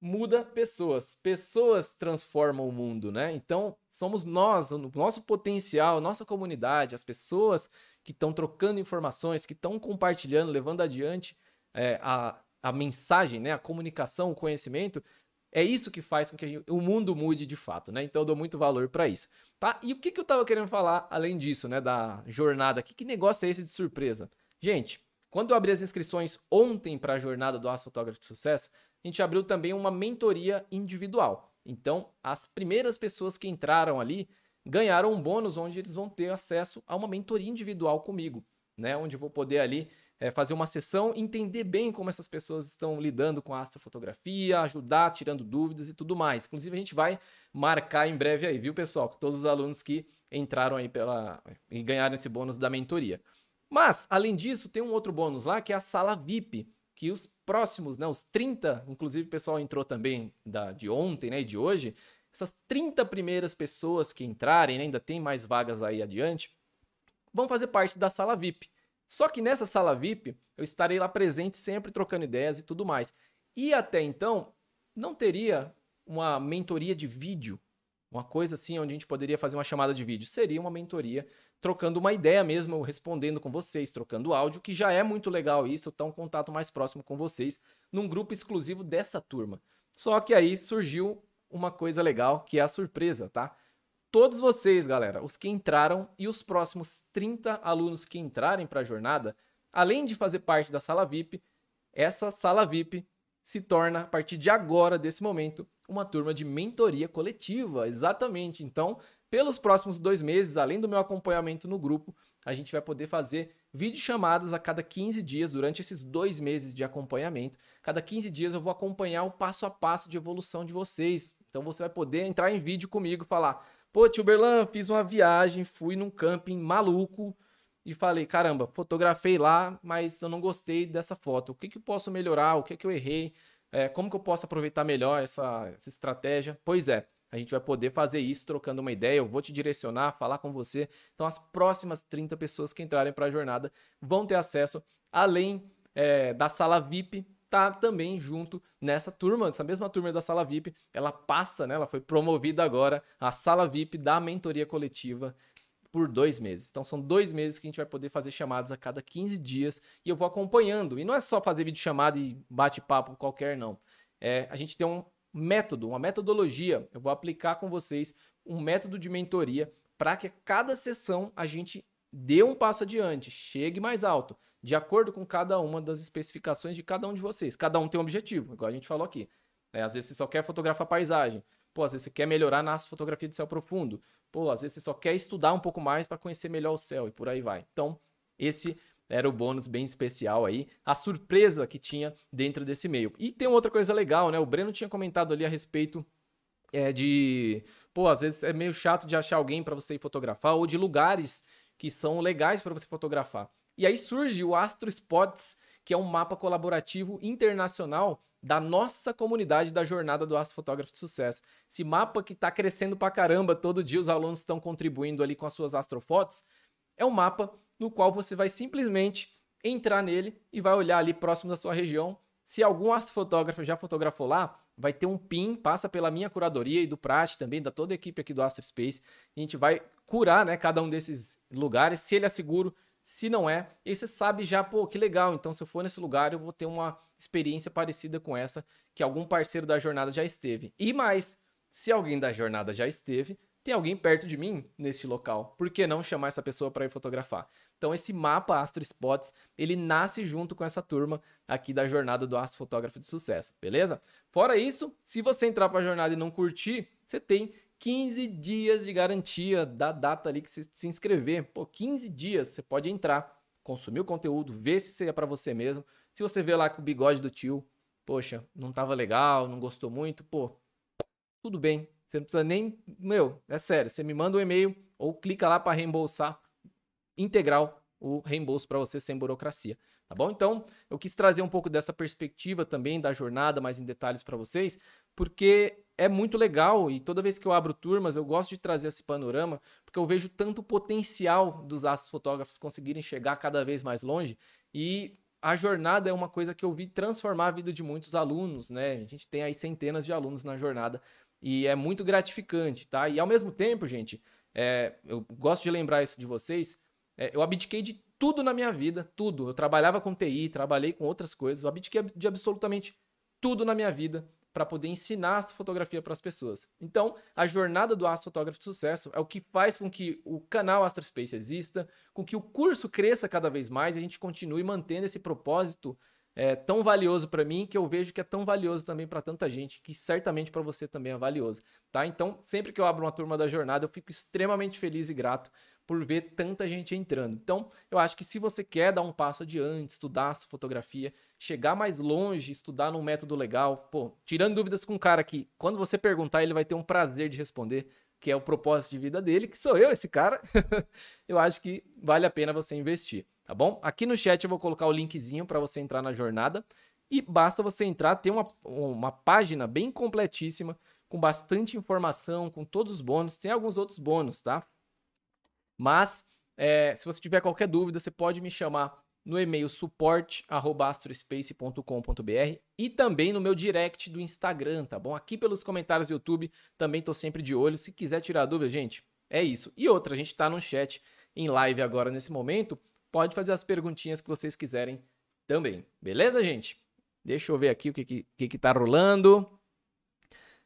muda pessoas. Pessoas transformam o mundo, né? Então, somos nós, o nosso potencial, nossa comunidade, as pessoas que estão trocando informações, que estão compartilhando, levando adiante é, a, a mensagem, né? A comunicação, o conhecimento. É isso que faz com que o mundo mude de fato, né? Então eu dou muito valor para isso, tá? E o que, que eu tava querendo falar além disso, né? Da jornada aqui. Que negócio é esse de surpresa? Gente, quando eu abri as inscrições ontem para a jornada do Aço Fotógrafo de Sucesso, a gente abriu também uma mentoria individual. Então, as primeiras pessoas que entraram ali ganharam um bônus onde eles vão ter acesso a uma mentoria individual comigo, né? Onde eu vou poder ali é, fazer uma sessão, entender bem como essas pessoas estão lidando com a astrofotografia, ajudar, tirando dúvidas e tudo mais. Inclusive, a gente vai marcar em breve aí, viu, pessoal? Todos os alunos que entraram aí pela e ganharam esse bônus da mentoria. Mas, além disso, tem um outro bônus lá que é a sala VIP que os próximos, né, os 30, inclusive o pessoal entrou também da, de ontem né, e de hoje, essas 30 primeiras pessoas que entrarem, né, ainda tem mais vagas aí adiante, vão fazer parte da sala VIP. Só que nessa sala VIP eu estarei lá presente sempre trocando ideias e tudo mais. E até então não teria uma mentoria de vídeo, uma coisa assim onde a gente poderia fazer uma chamada de vídeo. Seria uma mentoria trocando uma ideia mesmo, respondendo com vocês, trocando áudio, que já é muito legal isso, tá um contato mais próximo com vocês num grupo exclusivo dessa turma. Só que aí surgiu uma coisa legal, que é a surpresa, tá? Todos vocês, galera, os que entraram e os próximos 30 alunos que entrarem para a jornada, além de fazer parte da sala VIP, essa sala VIP se torna, a partir de agora, desse momento, uma turma de mentoria coletiva, exatamente. Então, pelos próximos dois meses, além do meu acompanhamento no grupo, a gente vai poder fazer videochamadas a cada 15 dias, durante esses dois meses de acompanhamento. Cada 15 dias eu vou acompanhar o passo a passo de evolução de vocês. Então você vai poder entrar em vídeo comigo e falar: Pô, tio Berlan, fiz uma viagem, fui num camping maluco e falei: Caramba, fotografei lá, mas eu não gostei dessa foto. O que, que eu posso melhorar? O que, que eu errei? É, como que eu posso aproveitar melhor essa, essa estratégia? Pois é. A gente vai poder fazer isso trocando uma ideia, eu vou te direcionar, falar com você. Então, as próximas 30 pessoas que entrarem para a jornada vão ter acesso, além é, da sala VIP, tá também junto nessa turma, essa mesma turma da sala VIP. Ela passa, né? Ela foi promovida agora a sala VIP da mentoria coletiva por dois meses. Então são dois meses que a gente vai poder fazer chamadas a cada 15 dias e eu vou acompanhando. E não é só fazer vídeo chamada e bate-papo qualquer, não. É, a gente tem um método, uma metodologia. Eu vou aplicar com vocês um método de mentoria para que a cada sessão a gente dê um passo adiante, chegue mais alto, de acordo com cada uma das especificações de cada um de vocês. Cada um tem um objetivo, igual a gente falou aqui. É, às vezes você só quer fotografar paisagem. Pô, às vezes você quer melhorar na fotografia de céu profundo. Pô, às vezes você só quer estudar um pouco mais para conhecer melhor o céu e por aí vai. Então, esse era o bônus bem especial aí, a surpresa que tinha dentro desse meio. E tem outra coisa legal, né? O Breno tinha comentado ali a respeito é, de, pô, às vezes é meio chato de achar alguém para você ir fotografar ou de lugares que são legais para você fotografar. E aí surge o Astro Spots, que é um mapa colaborativo internacional da nossa comunidade da jornada do Astro Fotógrafo de Sucesso. Esse mapa que está crescendo pra caramba, todo dia os alunos estão contribuindo ali com as suas astrofotos, é um mapa no qual você vai simplesmente entrar nele e vai olhar ali próximo da sua região. Se algum astrofotógrafo já fotografou lá, vai ter um PIN, passa pela minha curadoria e do Prat também, da toda a equipe aqui do Astro Space. A gente vai curar né, cada um desses lugares, se ele é seguro, se não é. E você sabe já, pô, que legal, então se eu for nesse lugar eu vou ter uma experiência parecida com essa que algum parceiro da jornada já esteve. E mais, se alguém da jornada já esteve, tem alguém perto de mim neste local. Por que não chamar essa pessoa para ir fotografar? Então esse mapa Astro Spots, ele nasce junto com essa turma aqui da jornada do astrofotógrafo de sucesso, beleza? Fora isso, se você entrar para a jornada e não curtir, você tem 15 dias de garantia da data ali que você se inscrever. Pô, 15 dias, você pode entrar, consumir o conteúdo, ver se é para você mesmo. Se você vê lá que o bigode do tio, poxa, não tava legal, não gostou muito, pô, tudo bem, você não precisa nem. Meu, é sério. Você me manda um e-mail ou clica lá para reembolsar integral o reembolso para você sem burocracia. Tá bom? Então, eu quis trazer um pouco dessa perspectiva também da jornada, mais em detalhes para vocês, porque é muito legal e toda vez que eu abro turmas, eu gosto de trazer esse panorama, porque eu vejo tanto potencial dos astros fotógrafos conseguirem chegar cada vez mais longe e a jornada é uma coisa que eu vi transformar a vida de muitos alunos, né? A gente tem aí centenas de alunos na jornada e é muito gratificante, tá? E ao mesmo tempo, gente, é, eu gosto de lembrar isso de vocês, é, eu abdiquei de tudo na minha vida, tudo. Eu trabalhava com TI, trabalhei com outras coisas, eu abdiquei de absolutamente tudo na minha vida para poder ensinar astrofotografia para as pessoas. Então, a jornada do astrofotógrafo de sucesso é o que faz com que o canal Astrospace exista, com que o curso cresça cada vez mais e a gente continue mantendo esse propósito é tão valioso para mim que eu vejo que é tão valioso também para tanta gente, que certamente para você também é valioso, tá? Então, sempre que eu abro uma turma da jornada, eu fico extremamente feliz e grato por ver tanta gente entrando. Então, eu acho que se você quer dar um passo adiante, estudar fotografia, chegar mais longe, estudar num método legal, pô, tirando dúvidas com um cara que, quando você perguntar, ele vai ter um prazer de responder, que é o propósito de vida dele, que sou eu, esse cara, eu acho que vale a pena você investir tá bom? Aqui no chat eu vou colocar o linkzinho para você entrar na jornada e basta você entrar, tem uma, uma página bem completíssima, com bastante informação, com todos os bônus, tem alguns outros bônus, tá? Mas é, se você tiver qualquer dúvida, você pode me chamar no e-mail suporte@astrospace.com.br e também no meu direct do Instagram, tá bom? Aqui pelos comentários do YouTube, também tô sempre de olho. Se quiser tirar dúvida, gente, é isso. E outra, a gente tá no chat em live agora nesse momento, Pode fazer as perguntinhas que vocês quiserem também. Beleza, gente? Deixa eu ver aqui o que, que, que, que tá rolando.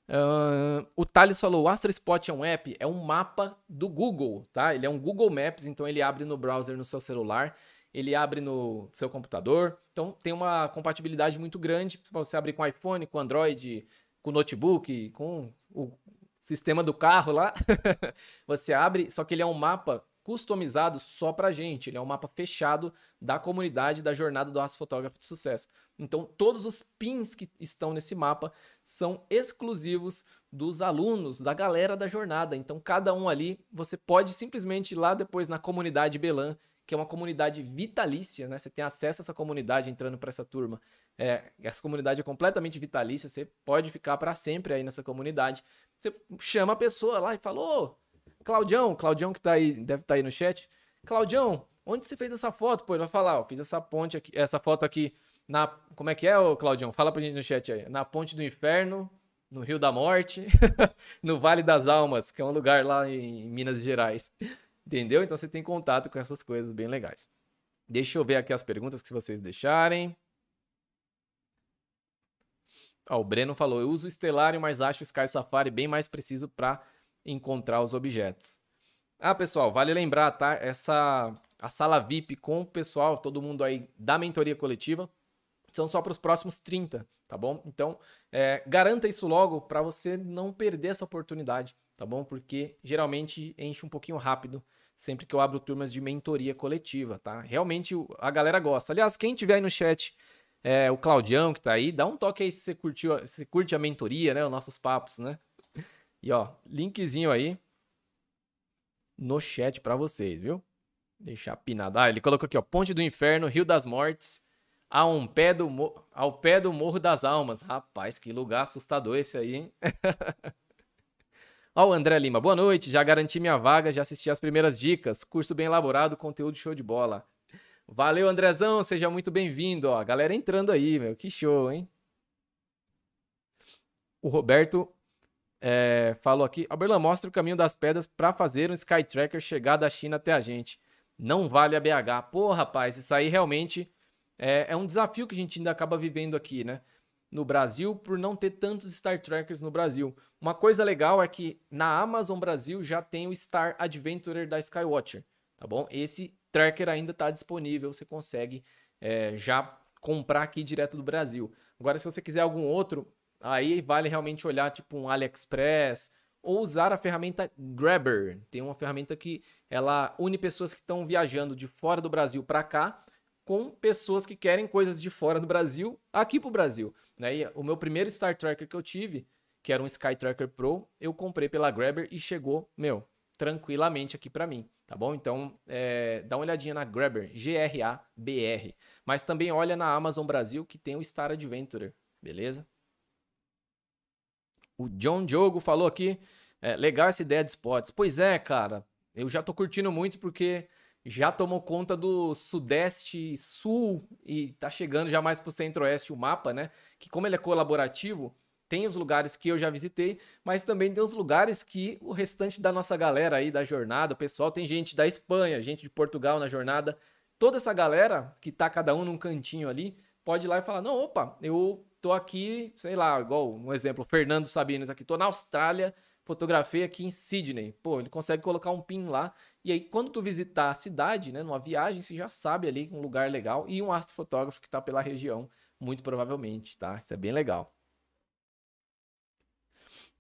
Uh, o Thales falou: o Astro Spot é um app, é um mapa do Google, tá? Ele é um Google Maps, então ele abre no browser no seu celular, ele abre no seu computador. Então tem uma compatibilidade muito grande para você abrir com iPhone, com Android, com notebook, com o sistema do carro lá. você abre, só que ele é um mapa customizado só pra gente. Ele é um mapa fechado da comunidade da jornada do Aço Fotógrafo de Sucesso. Então, todos os pins que estão nesse mapa são exclusivos dos alunos, da galera da jornada. Então, cada um ali, você pode simplesmente ir lá depois na comunidade Belan, que é uma comunidade vitalícia, né? Você tem acesso a essa comunidade entrando para essa turma. É, essa comunidade é completamente vitalícia, você pode ficar para sempre aí nessa comunidade. Você chama a pessoa lá e fala: Ô, Claudião, Claudião que tá aí, deve estar tá aí no chat. Claudião, onde você fez essa foto? Pô, ele vai falar, ó, fiz essa ponte aqui, essa foto aqui na. Como é que é, ô, Claudião? Fala pra gente no chat aí. Na Ponte do Inferno, no Rio da Morte, no Vale das Almas, que é um lugar lá em Minas Gerais. Entendeu? Então você tem contato com essas coisas bem legais. Deixa eu ver aqui as perguntas que vocês deixarem. Ó, o Breno falou: eu uso o Stellarium, mas acho o Sky Safari bem mais preciso para encontrar os objetos. Ah, pessoal, vale lembrar, tá? Essa a sala VIP com o pessoal, todo mundo aí da mentoria coletiva, são só para os próximos 30, tá bom? Então, é, garanta isso logo para você não perder essa oportunidade, tá bom? Porque geralmente enche um pouquinho rápido sempre que eu abro turmas de mentoria coletiva, tá? Realmente a galera gosta. Aliás, quem tiver aí no chat, é, o Claudião que tá aí, dá um toque aí se você curtiu, se curte a mentoria, né? Os nossos papos, né? E ó, linkzinho aí no chat para vocês, viu? Deixar pinada. Ah, ele colocou aqui, ó, Ponte do Inferno, Rio das Mortes, a um pé do ao pé do Morro das Almas. Rapaz, que lugar assustador esse aí, hein? ó, o André Lima, boa noite, já garanti minha vaga, já assisti as primeiras dicas, curso bem elaborado, conteúdo show de bola. Valeu, Andrezão, seja muito bem-vindo, ó, galera entrando aí, meu, que show, hein? O Roberto é, falou aqui. Alberlan, mostra o caminho das pedras para fazer um Skytracker chegar da China até a gente. Não vale a BH. Pô, rapaz, isso aí realmente é, é um desafio que a gente ainda acaba vivendo aqui, né? No Brasil, por não ter tantos Star Trackers no Brasil. Uma coisa legal é que na Amazon Brasil já tem o Star Adventurer da Skywatcher, tá bom? Esse tracker ainda está disponível, você consegue é, já comprar aqui direto do Brasil. Agora, se você quiser algum outro, Aí vale realmente olhar tipo um AliExpress ou usar a ferramenta Grabber. Tem uma ferramenta que ela une pessoas que estão viajando de fora do Brasil para cá com pessoas que querem coisas de fora do Brasil aqui para o Brasil. Né? E o meu primeiro Star Tracker que eu tive, que era um Sky Tracker Pro, eu comprei pela Grabber e chegou, meu, tranquilamente aqui para mim, tá bom? Então, é, dá uma olhadinha na Grabber, G-R-A-B-R. Mas também olha na Amazon Brasil que tem o Star Adventurer, beleza? O John Diogo falou aqui, é, legal essa ideia de spots. Pois é, cara, eu já tô curtindo muito porque já tomou conta do sudeste, sul e tá chegando já mais pro centro-oeste o mapa, né? Que como ele é colaborativo, tem os lugares que eu já visitei, mas também tem os lugares que o restante da nossa galera aí da jornada, o pessoal, tem gente da Espanha, gente de Portugal na jornada, toda essa galera que tá cada um num cantinho ali, pode ir lá e falar: "Não, opa, eu tô aqui, sei lá, igual um exemplo, Fernando Sabines aqui, tô na Austrália, fotografei aqui em Sydney. Pô, ele consegue colocar um pin lá. E aí, quando tu visitar a cidade, né, numa viagem, você já sabe ali um lugar legal e um astrofotógrafo que tá pela região, muito provavelmente, tá? Isso é bem legal.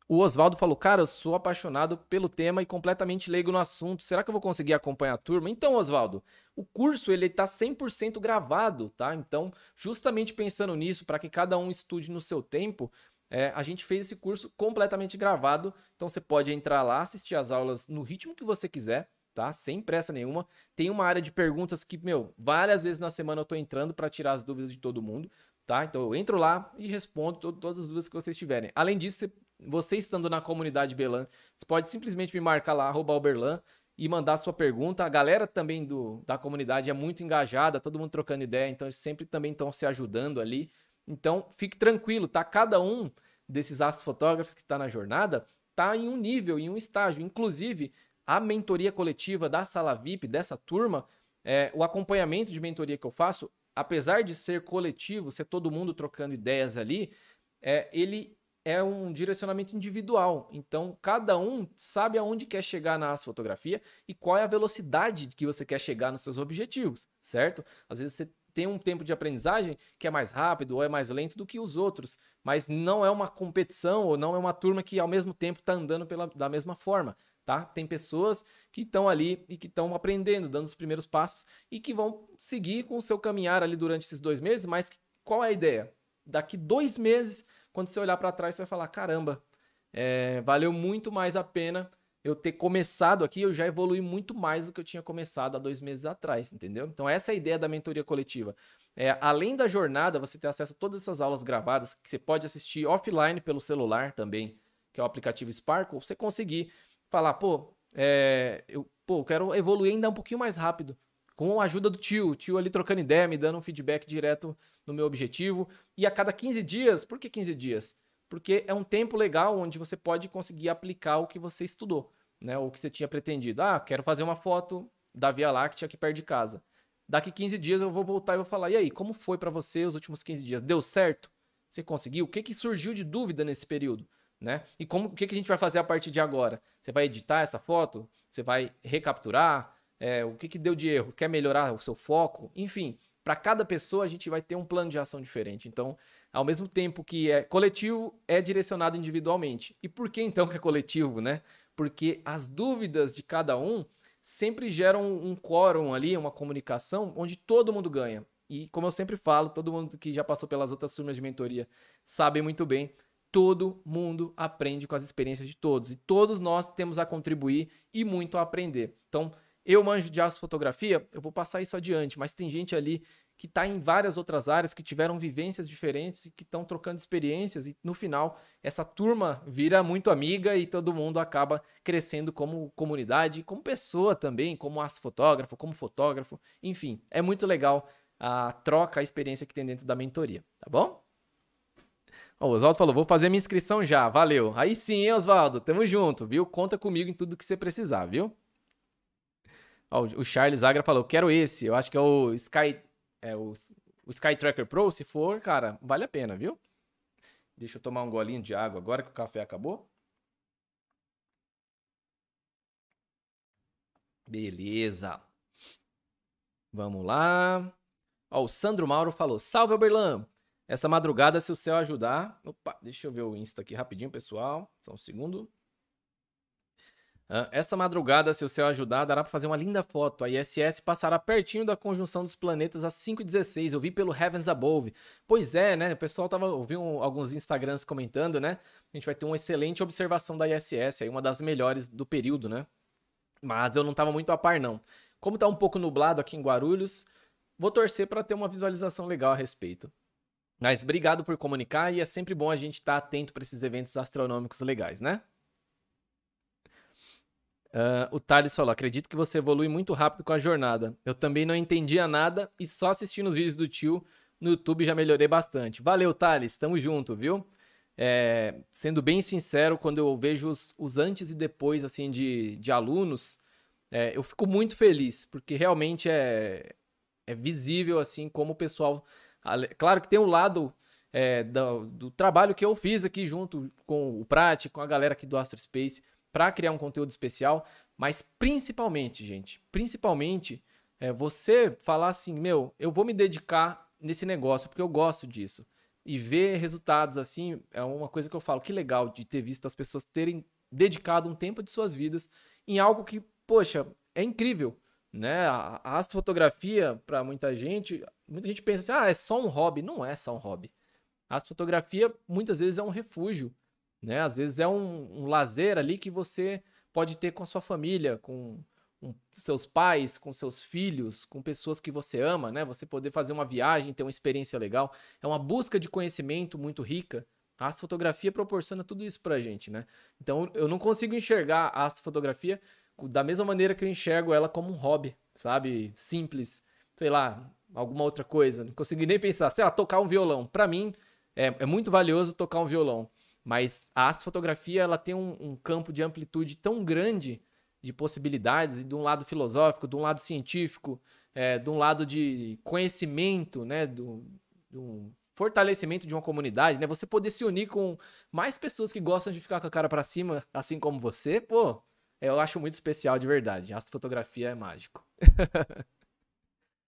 O Oswaldo falou: Cara, eu sou apaixonado pelo tema e completamente leigo no assunto. Será que eu vou conseguir acompanhar a turma? Então, Oswaldo, o curso ele está 100% gravado, tá? Então, justamente pensando nisso, para que cada um estude no seu tempo, é, a gente fez esse curso completamente gravado. Então, você pode entrar lá, assistir as aulas no ritmo que você quiser tá? Sem pressa nenhuma. Tem uma área de perguntas que, meu, várias vezes na semana eu estou entrando para tirar as dúvidas de todo mundo, tá? Então eu entro lá e respondo todas as dúvidas que vocês tiverem. Além disso, você você estando na comunidade Belan, você pode simplesmente me marcar lá, arroba Uberlan, e mandar sua pergunta. A galera também do, da comunidade é muito engajada, todo mundo trocando ideia, então eles sempre também estão se ajudando ali. Então fique tranquilo, tá? Cada um desses astrofotógrafos que está na jornada tá em um nível, em um estágio. Inclusive, a mentoria coletiva da sala VIP, dessa turma, é, o acompanhamento de mentoria que eu faço, apesar de ser coletivo, ser todo mundo trocando ideias ali, é, ele é um direcionamento individual. Então, cada um sabe aonde quer chegar na fotografia e qual é a velocidade que você quer chegar nos seus objetivos, certo? Às vezes você tem um tempo de aprendizagem que é mais rápido ou é mais lento do que os outros, mas não é uma competição ou não é uma turma que ao mesmo tempo está andando pela, da mesma forma, tá? Tem pessoas que estão ali e que estão aprendendo, dando os primeiros passos e que vão seguir com o seu caminhar ali durante esses dois meses, mas qual é a ideia? Daqui dois meses quando você olhar para trás, você vai falar: caramba, é, valeu muito mais a pena eu ter começado aqui, eu já evolui muito mais do que eu tinha começado há dois meses atrás, entendeu? Então, essa é a ideia da mentoria coletiva. É, além da jornada, você tem acesso a todas essas aulas gravadas que você pode assistir offline pelo celular também, que é o aplicativo Sparkle. Você conseguir falar, pô, é, eu pô, quero evoluir ainda um pouquinho mais rápido. Com a ajuda do tio, o tio ali trocando ideia, me dando um feedback direto no meu objetivo. E a cada 15 dias, por que 15 dias? Porque é um tempo legal onde você pode conseguir aplicar o que você estudou, né? Ou o que você tinha pretendido. Ah, quero fazer uma foto da Via Láctea aqui perto de casa. Daqui 15 dias eu vou voltar e vou falar: e aí, como foi para você os últimos 15 dias? Deu certo? Você conseguiu? O que, que surgiu de dúvida nesse período? Né? E como, o que, que a gente vai fazer a partir de agora? Você vai editar essa foto? Você vai recapturar? É, o que, que deu de erro? Quer melhorar o seu foco? Enfim, para cada pessoa a gente vai ter um plano de ação diferente. Então, ao mesmo tempo que é coletivo, é direcionado individualmente. E por que então que é coletivo, né? Porque as dúvidas de cada um sempre geram um quórum ali, uma comunicação onde todo mundo ganha. E como eu sempre falo, todo mundo que já passou pelas outras turmas de mentoria sabe muito bem, todo mundo aprende com as experiências de todos e todos nós temos a contribuir e muito a aprender. Então, eu manjo de astrofotografia, eu vou passar isso adiante, mas tem gente ali que está em várias outras áreas, que tiveram vivências diferentes e que estão trocando experiências, e no final essa turma vira muito amiga e todo mundo acaba crescendo como comunidade, como pessoa também, como astrofotógrafo, como fotógrafo, enfim, é muito legal a troca, a experiência que tem dentro da mentoria, tá bom? O Oswaldo falou, vou fazer minha inscrição já, valeu. Aí sim, Oswaldo, tamo junto, viu? Conta comigo em tudo que você precisar, viu? o Charles Agra falou, quero esse. Eu acho que é o Sky... É o, o Sky Tracker Pro, se for, cara, vale a pena, viu? Deixa eu tomar um golinho de água agora que o café acabou. Beleza. Vamos lá. Ó, o Sandro Mauro falou: Salve, Oberlan! Essa madrugada, se o céu ajudar. Opa, deixa eu ver o Insta aqui rapidinho, pessoal. Só um segundo. Essa madrugada, se o céu ajudar, dará para fazer uma linda foto. A ISS passará pertinho da conjunção dos planetas às 5h16. Eu vi pelo Heavens Above. Pois é, né? O pessoal tava ouvindo alguns Instagrams comentando, né? A gente vai ter uma excelente observação da ISS, aí uma das melhores do período, né? Mas eu não tava muito a par, não. Como tá um pouco nublado aqui em Guarulhos, vou torcer para ter uma visualização legal a respeito. Mas obrigado por comunicar e é sempre bom a gente estar tá atento para esses eventos astronômicos legais, né? Uh, o Thales falou: acredito que você evolui muito rápido com a jornada. Eu também não entendia nada e só assistindo os vídeos do tio no YouTube já melhorei bastante. Valeu, Thales, tamo junto, viu? É, sendo bem sincero, quando eu vejo os, os antes e depois assim de, de alunos, é, eu fico muito feliz, porque realmente é, é visível assim como o pessoal. Claro que tem o um lado é, do, do, trabalho que eu fiz aqui junto com o Prat, com a galera aqui do Astro Space, para criar um conteúdo especial, mas principalmente, gente, principalmente é, você falar assim, meu, eu vou me dedicar nesse negócio porque eu gosto disso. E ver resultados assim é uma coisa que eu falo, que legal de ter visto as pessoas terem dedicado um tempo de suas vidas em algo que, poxa, é incrível, né? A astrofotografia para muita gente, muita gente pensa assim: "Ah, é só um hobby". Não é só um hobby. A astrofotografia muitas vezes é um refúgio né? Às vezes é um, um lazer ali que você pode ter com a sua família, com, seus pais, com seus filhos, com pessoas que você ama, né? Você poder fazer uma viagem, ter uma experiência legal. É uma busca de conhecimento muito rica. A astrofotografia proporciona tudo isso pra gente, né? Então eu não consigo enxergar a astrofotografia da mesma maneira que eu enxergo ela como um hobby, sabe? Simples, sei lá, alguma outra coisa. Não consegui nem pensar, sei lá, tocar um violão. Para mim, é, é muito valioso tocar um violão. Mas a astrofotografia ela tem um, um campo de amplitude tão grande de possibilidades, e de um lado filosófico, de um lado científico, é, de um lado de conhecimento, né, do, do fortalecimento de uma comunidade, né? Você poder se unir com mais pessoas que gostam de ficar com a cara para cima, assim como você, pô, é, eu acho muito especial de verdade. A Astrofotografia é mágico.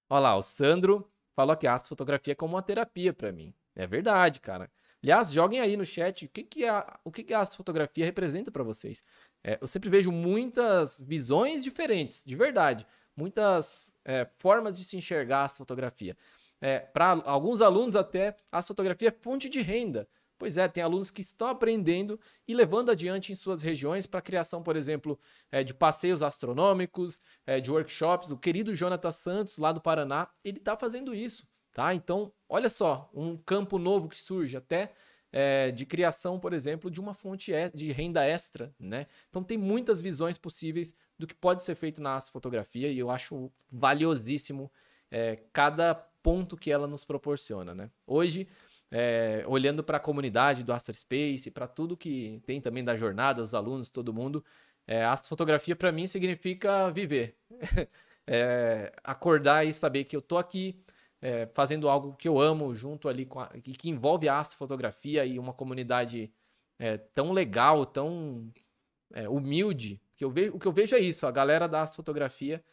Olha lá, o Sandro falou que a astrofotografia é como uma terapia para mim. É verdade, cara. Aliás, joguem aí no chat o que, que, a, o que, que a fotografia representa para vocês. É, eu sempre vejo muitas visões diferentes, de verdade. Muitas é, formas de se enxergar a fotografia. É, para alguns alunos, até, a fotografia é fonte de renda. Pois é, tem alunos que estão aprendendo e levando adiante em suas regiões para a criação, por exemplo, é, de passeios astronômicos, é, de workshops. O querido Jonathan Santos, lá do Paraná, ele está fazendo isso. Tá? Então, olha só, um campo novo que surge até é, de criação, por exemplo, de uma fonte é, de renda extra, né? Então tem muitas visões possíveis do que pode ser feito na astrofotografia e eu acho valiosíssimo é, cada ponto que ela nos proporciona, né? Hoje, é, olhando para a comunidade do Astrospace, para tudo que tem também da jornada, os alunos, todo mundo, é, a astrofotografia para mim significa viver. É, acordar e saber que eu tô aqui, é, fazendo algo que eu amo junto ali com a, que envolve a astrofotografia e uma comunidade é, tão legal, tão é, humilde. Que eu vejo, o que eu vejo é isso: a galera da astrofotografia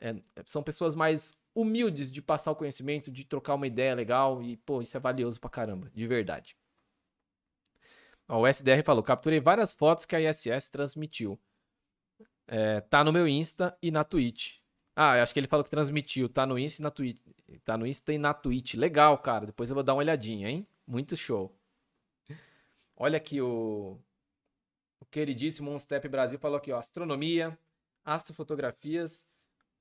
é, são pessoas mais humildes de passar o conhecimento, de trocar uma ideia legal e, pô, isso é valioso pra caramba, de verdade. Ó, o SDR falou: capturei várias fotos que a ISS transmitiu. É, tá no meu Insta e na Twitch. Ah, acho que ele falou que transmitiu, tá no Insta e na Twitch tá no Insta e na Twitch. Legal, cara. Depois eu vou dar uma olhadinha, hein? Muito show. Olha aqui o, o queridíssimo Onstep Brasil falou aqui, ó. Astronomia, astrofotografias,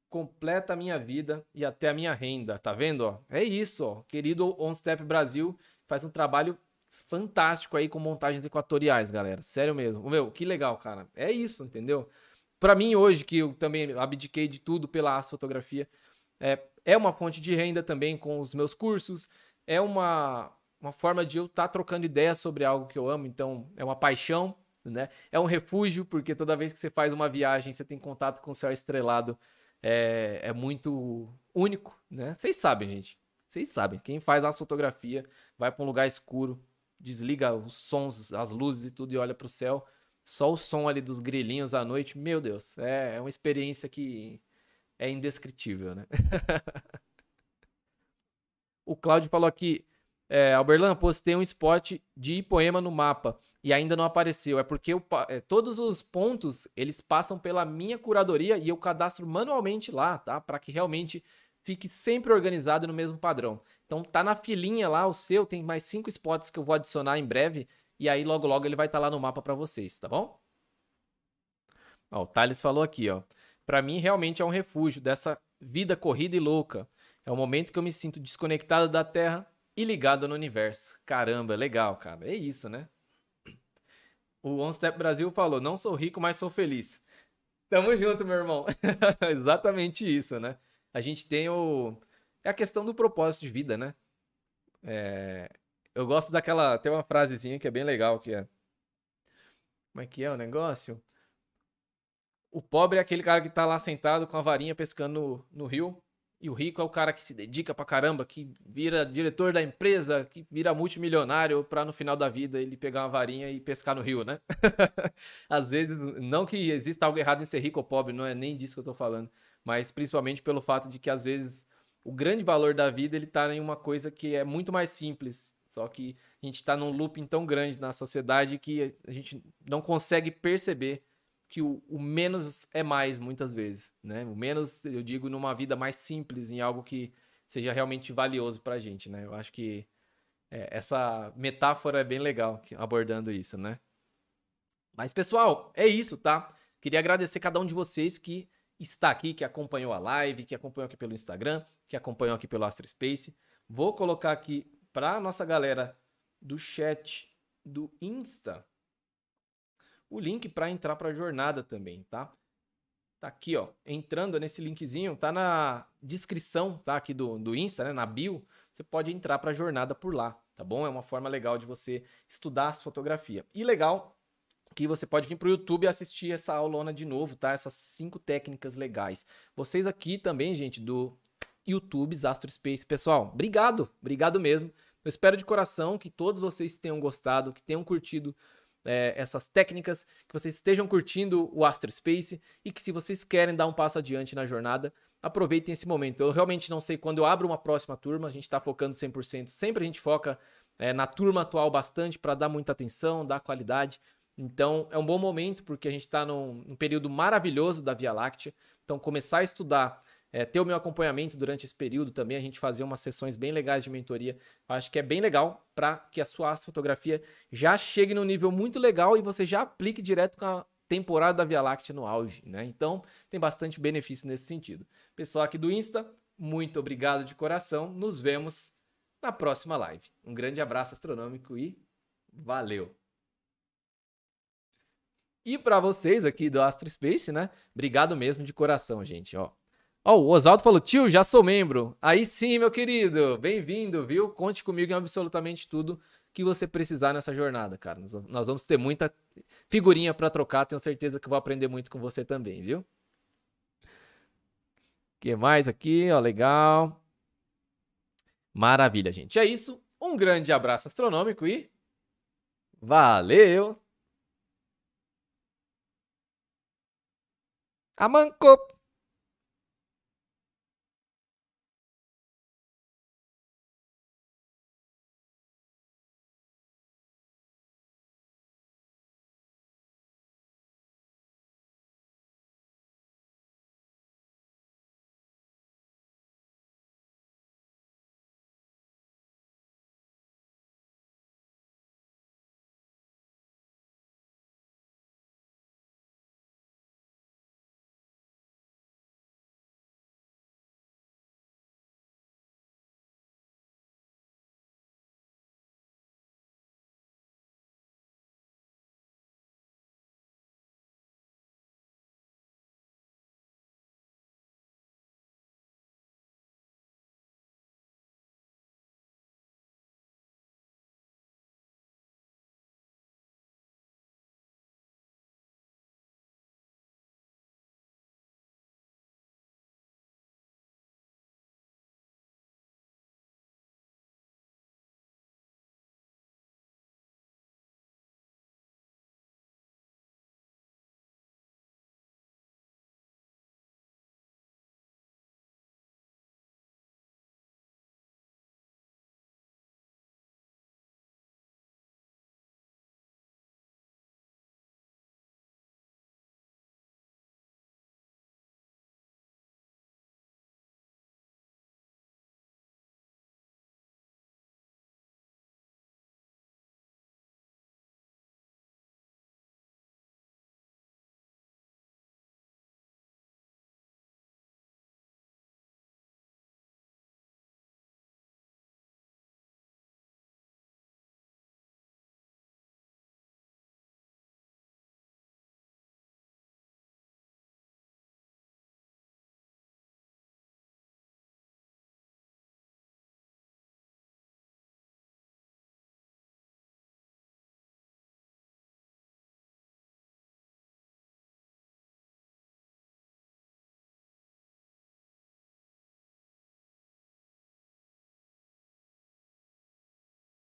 completa a minha vida e até a minha renda. Tá vendo, ó? É isso, ó. Querido Onstep Brasil faz um trabalho fantástico aí com montagens equatoriais, galera. Sério mesmo. Meu, que legal, cara. É isso, entendeu? Para mim hoje que eu também abdiquei de tudo pela astrofotografia, é é uma fonte de renda também com os meus cursos, é uma, uma forma de eu estar tá trocando ideias sobre algo que eu amo, então é uma paixão, né? É um refúgio, porque toda vez que você faz uma viagem, você tem contato com o céu estrelado, é, é muito único, né? Vocês sabem, gente. Vocês sabem, quem faz as fotografia vai para um lugar escuro, desliga os sons, as luzes e tudo e olha para o céu. Só o som ali dos grilinhos à noite, meu Deus, é, é uma experiência que é indescritível, né? o Cláudio falou aqui, é, Alberlan, postei um spot de poema no mapa e ainda não apareceu. É porque eu, é, todos os pontos eles passam pela minha curadoria e eu cadastro manualmente lá, tá? Para que realmente fique sempre organizado no mesmo padrão. Então tá na filinha lá o seu, tem mais cinco spots que eu vou adicionar em breve e aí logo logo ele vai estar tá lá no mapa para vocês, tá bom? Ó, o Thales falou aqui, ó para mim realmente é um refúgio dessa vida corrida e louca. É o momento que eu me sinto desconectado da Terra e ligado no universo. Caramba, é legal, cara. É isso, né? O One Step Brasil falou: não sou rico, mas sou feliz. Tamo junto, meu irmão. Exatamente isso, né? A gente tem o. É a questão do propósito de vida, né? É... Eu gosto daquela. Tem uma frasezinha que é bem legal, que é. Como é que é o negócio? O pobre é aquele cara que tá lá sentado com a varinha pescando no, no rio. E o rico é o cara que se dedica pra caramba, que vira diretor da empresa, que vira multimilionário pra no final da vida ele pegar uma varinha e pescar no rio, né? Às vezes, não que exista algo errado em ser rico ou pobre, não é nem disso que eu tô falando. Mas principalmente pelo fato de que às vezes o grande valor da vida ele tá em uma coisa que é muito mais simples. Só que a gente tá num looping tão grande na sociedade que a gente não consegue perceber que o, o, menos é mais muitas vezes, né? O menos, eu digo, numa vida mais simples, em algo que seja realmente valioso pra gente, né? Eu acho que é, essa metáfora é bem legal abordando isso, né? Mas, pessoal, é isso, tá? Queria agradecer cada um de vocês que está aqui, que acompanhou a live, que acompanhou aqui pelo Instagram, que acompanhou aqui pelo Astro Space. Vou colocar aqui pra nossa galera do chat do Insta, o link para entrar para a jornada também, tá? Tá aqui, ó. Entrando nesse linkzinho, tá na descrição, tá? Aqui do, do Insta, né? Na bio. Você pode entrar para a jornada por lá, tá bom? É uma forma legal de você estudar as fotografia. E legal que você pode vir para o YouTube e assistir essa aulona de novo, tá? Essas cinco técnicas legais. Vocês aqui também, gente, do YouTube Astro Space. Pessoal, obrigado, obrigado mesmo. Eu espero de coração que todos vocês tenham gostado, que tenham curtido é, essas técnicas, que vocês estejam curtindo o Astro Space e que se vocês querem dar um passo adiante na jornada, aproveitem esse momento. Eu realmente não sei quando eu abro uma próxima turma, a gente está focando 100%, sempre a gente foca é, na turma atual bastante para dar muita atenção, dar qualidade. Então é um bom momento porque a gente está num, num período maravilhoso da Via Láctea. Então começar a estudar é, ter o meu acompanhamento durante esse período também, a gente fazer umas sessões bem legais de mentoria. Acho que é bem legal para que a sua astrofotografia já chegue num nível muito legal e você já aplique direto com a temporada da Via Láctea no auge, né? Então, tem bastante benefício nesse sentido. Pessoal aqui do Insta, muito obrigado de coração. Nos vemos na próxima live. Um grande abraço astronômico e valeu! E para vocês aqui do Astro Space, né? Obrigado mesmo de coração, gente, ó. Ó, oh, o Oswaldo falou, tio, já sou membro. Aí sim, meu querido, bem-vindo, viu? Conte comigo em absolutamente tudo que você precisar nessa jornada, cara. Nós vamos ter muita figurinha para trocar, tenho certeza que vou aprender muito com você também, viu? O que mais aqui? Ó, legal. Maravilha, gente. É isso. Um grande abraço astronômico e valeu! Amanco!